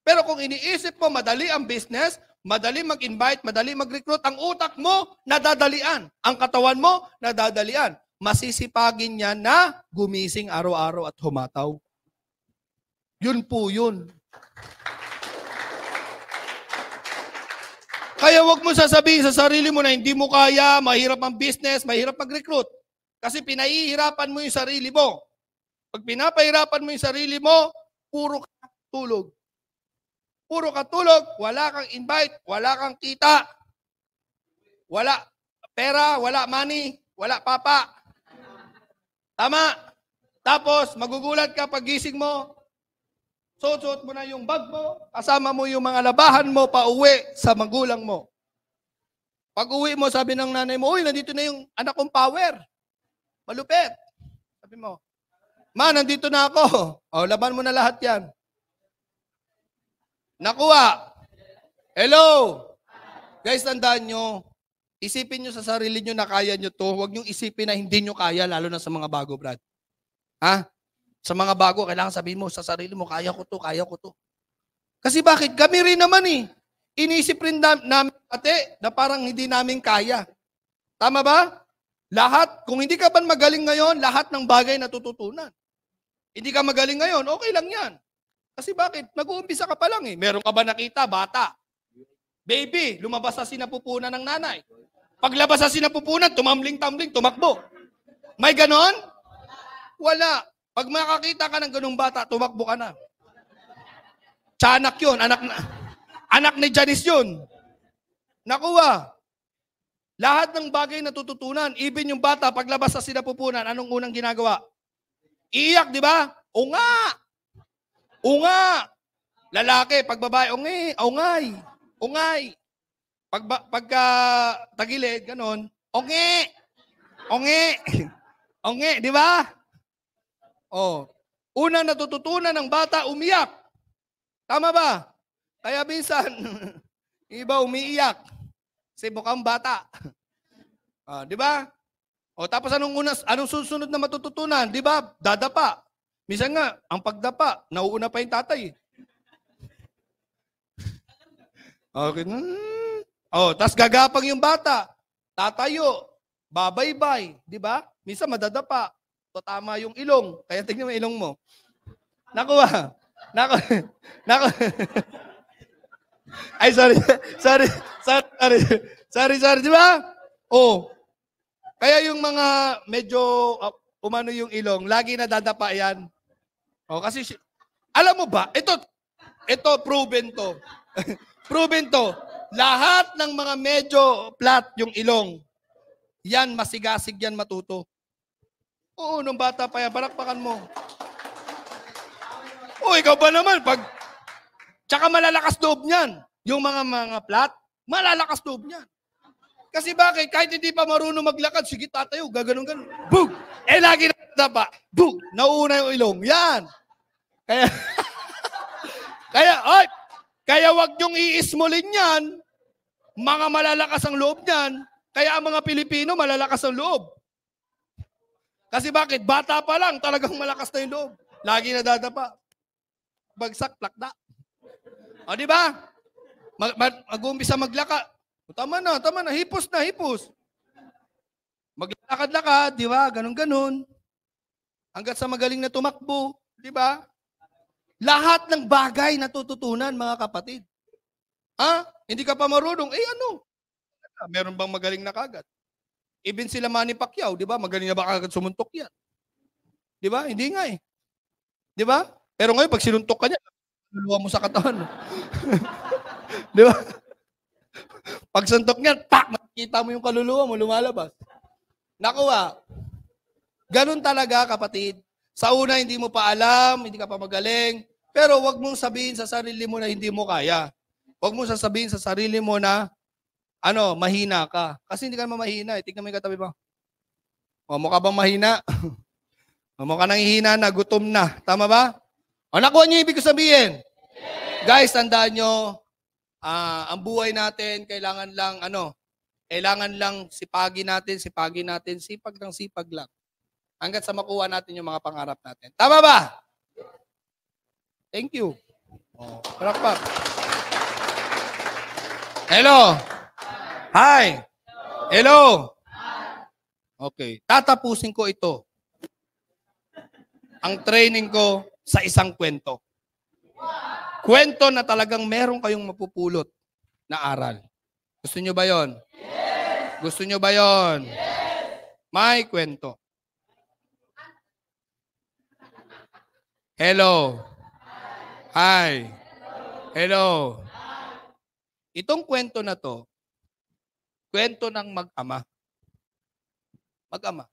Pero kung iniisip mo madali ang business, madali mag-invite, madali mag-recruit, ang utak mo nadadalian. Ang katawan mo nadadalian. Masisipagin niya na gumising araw-araw at humataw. Yun po yun. Kaya wag mo sasabihin sa sarili mo na hindi mo kaya, mahirap ang business, mahirap mag-recruit. Kasi pinahihirapan mo yung sarili mo. Pag pinapahirapan mo yung sarili mo, puro tulog. Puro katulog, wala kang invite, wala kang kita, wala pera, wala money, wala papa. Tama. Tapos, magugulat ka pag gising mo, susuot mo na yung bag mo, kasama mo yung mga labahan mo, pauwi sa magulang mo. Pag uwi mo, sabi ng nanay mo, uy, nandito na yung anak kong power. Malupet. Sabi mo, ma, nandito na ako. O, laban mo na lahat yan. Nakuha. Hello. Guys, tandaan nyo, isipin nyo sa sarili nyo na kaya nyo to. Huwag nyo isipin na hindi nyo kaya, lalo na sa mga bago, Brad. Ha? Sa mga bago, kailangan sabihin mo sa sarili mo, kaya ko to, kaya ko to. Kasi bakit? Kami rin naman eh. Iniisip rin namin ate, na parang hindi namin kaya. Tama ba? Lahat, kung hindi ka man magaling ngayon, lahat ng bagay natututunan. Hindi ka magaling ngayon, okay lang yan. Kasi bakit? Nag-uumpisa ka pa lang eh. Meron ka ba nakita, bata? Baby, lumabas sa sinapupunan ng nanay. Paglabas sa sinapupunan, tumamling-tamling, tumakbo. May ganon? Wala. Pag makakita ka ng ganong bata, tumakbo ka na. Tiyanak yun, anak na. Anak ni Janice yun. Nakuha. Lahat ng bagay na tututunan, even yung bata, paglabas sa sinapupunan, anong unang ginagawa? Iiyak, di ba? O nga! Unga. Lalaki, pag babae, ungi, ungay. Ungay. Pag, pagka tagilid, ganun, ungi. Ungi. ungi, di ba? Oh. Unang natututunan ng bata, umiyak. Tama ba? Kaya bisan, iba umiiyak. Kasi mukhang bata. Ah, di ba? O oh, tapos anong una, anong susunod na matututunan? Di ba? Dadapa. Minsan nga, ang pagdapa, nauuna pa yung tatay. Okay. Hmm. Oh, tas gagapang yung bata. Tatayo. Babaybay. Di ba? Minsan madadapa. Tatama yung ilong. Kaya tignan mo ilong mo. Nakuha. Naku. Naku. Ay, sorry. sorry. Sorry. Sorry. Sorry, sorry. Di ba? Oh. Kaya yung mga medyo uh, umano yung ilong, lagi nadadapa yan. Oh, kasi, si- alam mo ba, ito, ito proven to. proven to. Lahat ng mga medyo flat yung ilong, yan, masigasig yan matuto. Oo, nung bata pa yan, barakpakan mo. O, ikaw ba naman, pag, tsaka malalakas loob niyan. Yung mga mga flat, malalakas loob niyan. Kasi bakit? Kahit hindi pa marunong maglakad, sige tatayo, gaganon-ganon. Bug! Eh, lagi na pa. Bug! Nauuna yung ilong. Yan! Kaya, eh, kaya, ay, kaya wag niyong iismulin yan. Mga malalakas ang loob niyan. Kaya ang mga Pilipino malalakas ang loob. Kasi bakit? Bata pa lang, talagang malakas na yung loob. Lagi na dadapa. Bagsak, plakda. O, di ba? Mag, mag, mag-umpisa maglaka. tama na, tama na. Hipos na, hipos. Maglakad-lakad, di ba? Ganon-ganon. Hanggat sa magaling na tumakbo, di ba? Lahat ng bagay natututunan, mga kapatid. Ha? Hindi ka pa marunong? Eh ano? Meron bang magaling na kagat? Even sila Manny Pacquiao, di ba? Magaling na ba kagat sumuntok yan? Di ba? Hindi nga eh. Di ba? Pero ngayon, pag sinuntok ka niya, luluwa mo sa katawan. di ba? Pag suntok niya, tak, makikita mo yung kaluluwa mo, lumalabas. Nakuha. Ah. Ganun talaga, kapatid. Sa una, hindi mo pa alam, hindi ka pa magaling. Pero wag mong sabihin sa sarili mo na hindi mo kaya. Wag mong sasabihin sa sarili mo na ano, mahina ka. Kasi hindi ka naman mahina. Eh. Tingnan mo yung katabi mo. O, oh, mukha bang mahina? o, oh, mukha nang hihina na, gutom na. Tama ba? O, oh, nakuha niyo ibig sabihin. Guys, tandaan nyo, uh, ah, ang buhay natin, kailangan lang, ano, kailangan lang sipagi natin, sipagi natin, sipag ng sipag lang. Hanggat sa makuha natin yung mga pangarap natin. Tama ba? Thank you. palakpak. Hello. Hi. Hello. Okay. Tatapusin ko ito. Ang training ko sa isang kwento. Kwento na talagang meron kayong mapupulot na aral. Gusto nyo ba yon? Yes! Gusto nyo ba yon? Yes! May kwento. Hello. Hi. Hello. Itong kwento na to, kwento ng mag-ama. Mag-ama.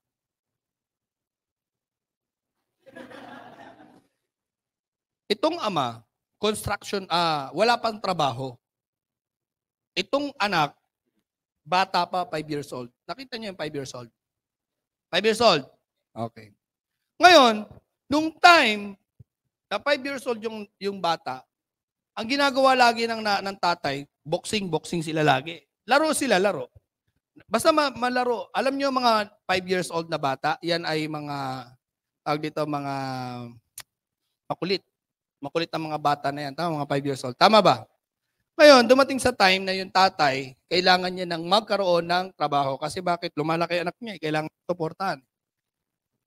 Itong ama, construction, ah, wala pang trabaho. Itong anak, bata pa, 5 years old. Nakita niyo yung 5 years old? 5 years old? Okay. Ngayon, nung time na 5 years old yung, yung bata, ang ginagawa lagi ng, na, ng tatay, boxing, boxing sila lagi. Laro sila, laro. Basta ma, malaro. Alam nyo mga 5 years old na bata, yan ay mga, tawag dito, mga makulit. Makulit ang mga bata na yan. Tama, mga 5 years old. Tama ba? Ngayon, dumating sa time na yung tatay, kailangan niya nang magkaroon ng trabaho kasi bakit lumalaki anak niya, eh. kailangan suportahan.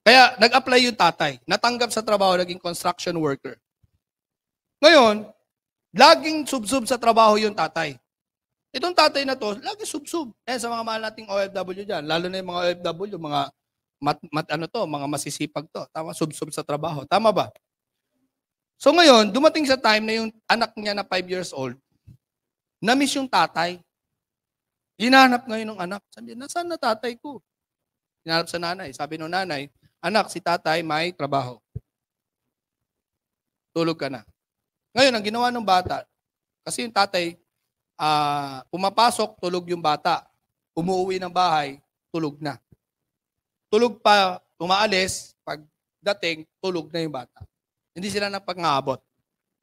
Kaya nag-apply yung tatay. Natanggap sa trabaho, naging construction worker. Ngayon, laging subsub sa trabaho yung tatay. Itong tatay na to, lagi subsub. Eh, sa mga mahal nating OFW dyan, lalo na yung mga OFW, mga mat, mat, ano to, mga masisipag to. Tama, subsub sa trabaho. Tama ba? So ngayon, dumating sa time na yung anak niya na 5 years old, na-miss yung tatay. Hinahanap ngayon ng anak. Sabi, nasaan na tatay ko? Hinahanap sa nanay. Sabi ng nanay, Anak, si tatay may trabaho. Tulog ka na. Ngayon, ang ginawa ng bata, kasi yung tatay, uh, pumapasok, tulog yung bata. Umuwi ng bahay, tulog na. Tulog pa, umaalis, pagdating, tulog na yung bata. Hindi sila napag-aabot.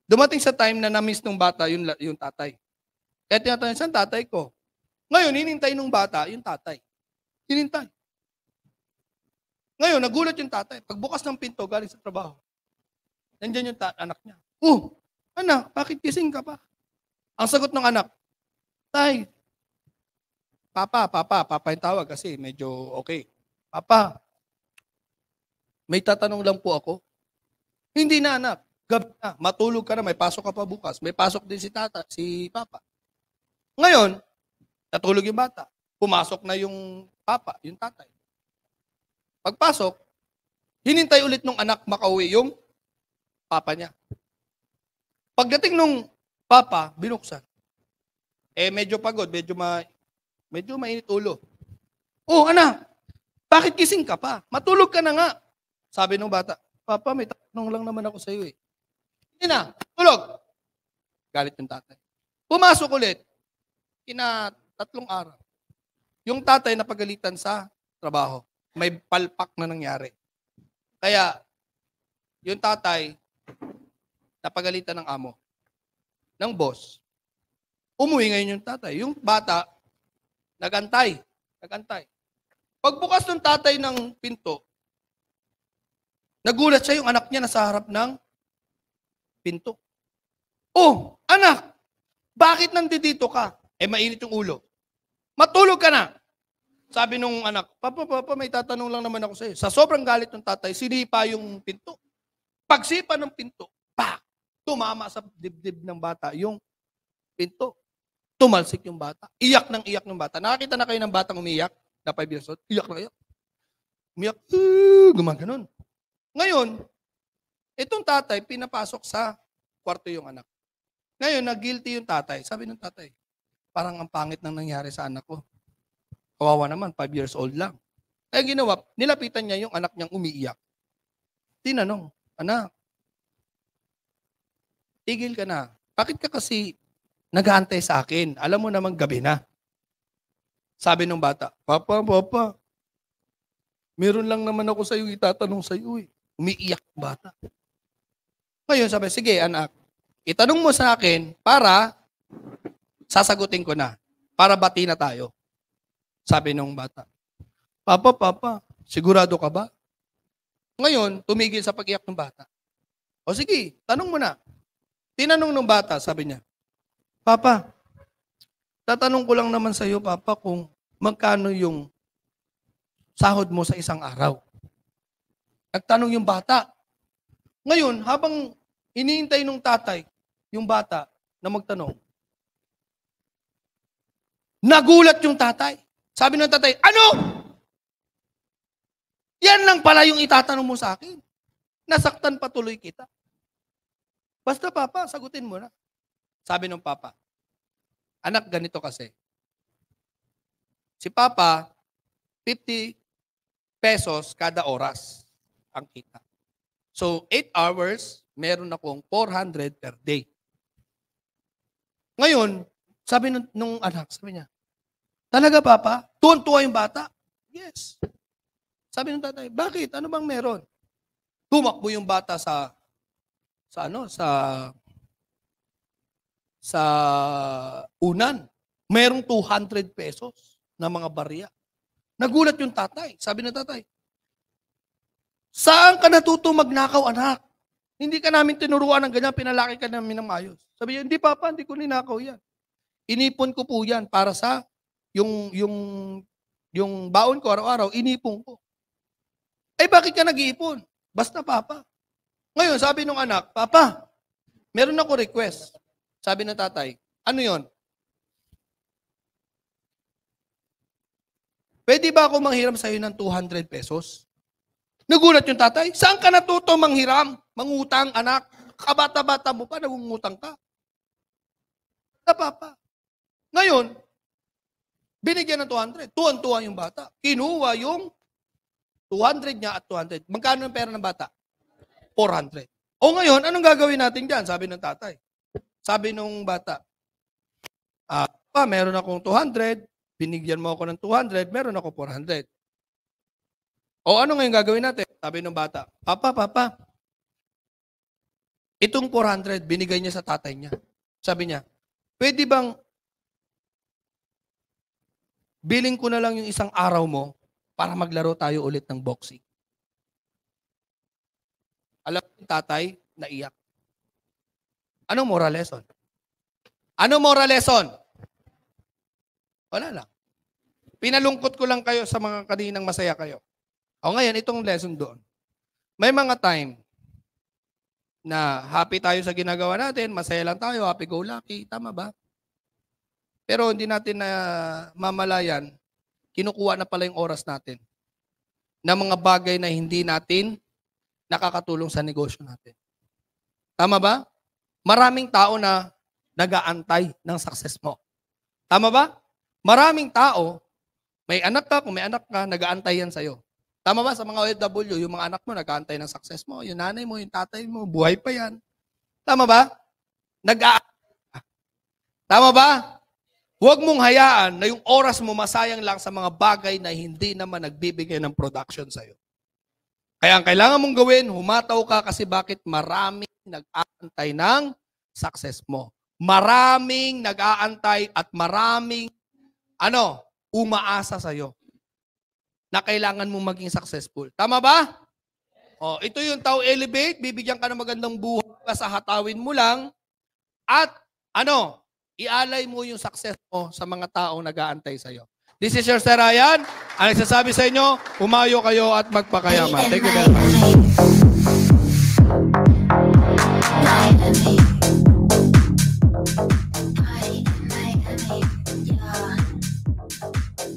Dumating sa time na namiss ng bata yung, yung tatay. Kaya tinatanong, saan tatay ko? Ngayon, hinintay ng bata, yung tatay. Hinintay. Ngayon, nagulat yung tatay. Pagbukas ng pinto, galing sa trabaho. Nandiyan yung ta- anak niya. Oh, anak, bakit gising ka pa? Ang sagot ng anak, Tay, Papa, Papa, Papa yung tawag kasi medyo okay. Papa, may tatanong lang po ako. Hindi na anak, gabi na, matulog ka na, may pasok ka pa bukas. May pasok din si tata, si Papa. Ngayon, natulog yung bata. Pumasok na yung Papa, yung tatay. Pagpasok, hinintay ulit nung anak makauwi yung papa niya. Pagdating nung papa, binuksan. Eh, medyo pagod, medyo ma medyo mainit ulo. Oh, anak, bakit gising ka pa? Matulog ka na nga. Sabi nung bata, Papa, may tanong lang naman ako sa iyo eh. Hindi na, tulog. Galit yung tatay. Pumasok ulit, kina tatlong araw. Yung tatay napagalitan sa trabaho may palpak na nangyari. Kaya, yung tatay, napagalitan ng amo, ng boss. Umuwi ngayon yung tatay. Yung bata, nagantay. Nagantay. Pagbukas ng tatay ng pinto, nagulat siya yung anak niya nasa harap ng pinto. Oh, anak, bakit nandito ka? Eh, mainit yung ulo. Matulog ka na. Sabi nung anak, Papa, Papa, may tatanong lang naman ako sa'yo. Sa sobrang galit ng tatay, sinipa yung pinto. Pagsipa ng pinto, pa, Tumama sa dibdib ng bata yung pinto. Tumalsik yung bata. Iyak ng iyak ng bata. Nakakita na kayo ng batang umiyak na 5 years old? Iyak na iyak. Umiyak, uh, gumaganon. Ngayon, itong tatay, pinapasok sa kwarto yung anak. Ngayon, nag-guilty yung tatay. Sabi ng tatay, parang ang pangit nang nangyari sa anak ko. Kawawa naman, 5 years old lang. Eh ginawa, nilapitan niya yung anak niyang umiiyak. Tinanong, anak, tigil ka na. Bakit ka kasi nag-aantay sa akin? Alam mo namang gabi na. Sabi ng bata, Papa, Papa, meron lang naman ako sa'yo itatanong sa'yo eh. Umiiyak bata. Ngayon sabi, sige anak, itanong mo sa akin para sasagutin ko na. Para bati na tayo. Sabi nung bata. Papa, papa, sigurado ka ba? Ngayon, tumigil sa pagiyak ng bata. O sige, tanong mo na. Tinanong ng bata, sabi niya, Papa, tatanong ko lang naman sa iyo, Papa, kung magkano yung sahod mo sa isang araw. Nagtanong yung bata. Ngayon, habang iniintay nung tatay, yung bata na magtanong, nagulat yung tatay. Sabi ng tatay, ano? Yan lang pala yung itatanong mo sa akin. Nasaktan pa tuloy kita. Basta papa, sagutin mo na. Sabi ng papa, anak ganito kasi. Si papa, 50 pesos kada oras ang kita. So, 8 hours, meron akong 400 per day. Ngayon, sabi nung, nung anak, sabi niya, talaga papa, Tuwan-tuwa yung bata? Yes. Sabi ng tatay, bakit? Ano bang meron? Tumakbo yung bata sa sa ano sa sa unan. Merong 200 pesos na mga barya. Nagulat yung tatay. Sabi ng tatay, Saan ka natuto magnakaw, anak? Hindi ka namin tinuruan ng ganyan, pinalaki ka namin ng maayos. Sabi niya, hindi papa, hindi ko ninakaw yan. Inipon ko po yan para sa yung, yung, yung baon ko araw-araw, inipon ko. Ay, eh, bakit ka nag-iipon? Basta, Papa. Ngayon, sabi ng anak, Papa, meron ako request. Sabi ng tatay, ano yon? Pwede ba ako manghiram sa'yo ng 200 pesos? Nagulat yung tatay, saan ka natuto manghiram? Mangutang, anak. Kabata-bata mo pa, nagungutang ka. Na, Papa. Ngayon, Binigyan ng 200. Tuwan-tuwa yung bata. Kinuha yung 200 niya at 200. Magkano ang pera ng bata? 400. O ngayon, anong gagawin natin dyan? Sabi ng tatay. Sabi nung bata, ah, pa, meron akong 200, binigyan mo ako ng 200, meron ako 400. O ano ngayon gagawin natin? Sabi nung bata, Papa, Papa, itong 400 binigay niya sa tatay niya. Sabi niya, pwede bang Biling ko na lang yung isang araw mo para maglaro tayo ulit ng boxing. Alam ni tatay, naiyak. Anong moral lesson? Anong moral lesson? Wala lang. Pinalungkot ko lang kayo sa mga kaninang masaya kayo. O ngayon, itong lesson doon. May mga time na happy tayo sa ginagawa natin, masaya lang tayo, happy go lucky, tama ba? Pero hindi natin na mamalayan, kinukuha na pala yung oras natin na mga bagay na hindi natin nakakatulong sa negosyo natin. Tama ba? Maraming tao na nagaantay ng success mo. Tama ba? Maraming tao, may anak ka, kung may anak ka, nagaantay yan sa'yo. Tama ba? Sa mga OFW, yung mga anak mo, nagaantay ng success mo. Yung nanay mo, yung tatay mo, buhay pa yan. Tama ba? nag Tama ba? Huwag mong hayaan na yung oras mo masayang lang sa mga bagay na hindi naman nagbibigay ng production sa'yo. Kaya ang kailangan mong gawin, humataw ka kasi bakit marami nag-aantay ng success mo. Maraming nag-aantay at maraming ano, umaasa sa'yo na kailangan mong maging successful. Tama ba? Oh, ito yung tao elevate, bibigyan ka ng magandang buhay sa hatawin mo lang at ano, Ialay mo yung success mo sa mga taong nag-aantay sa iyo. This is your Sir Ryan. Ang nagsasabi sa inyo, umayo kayo at magpakayaman. Thank you very much.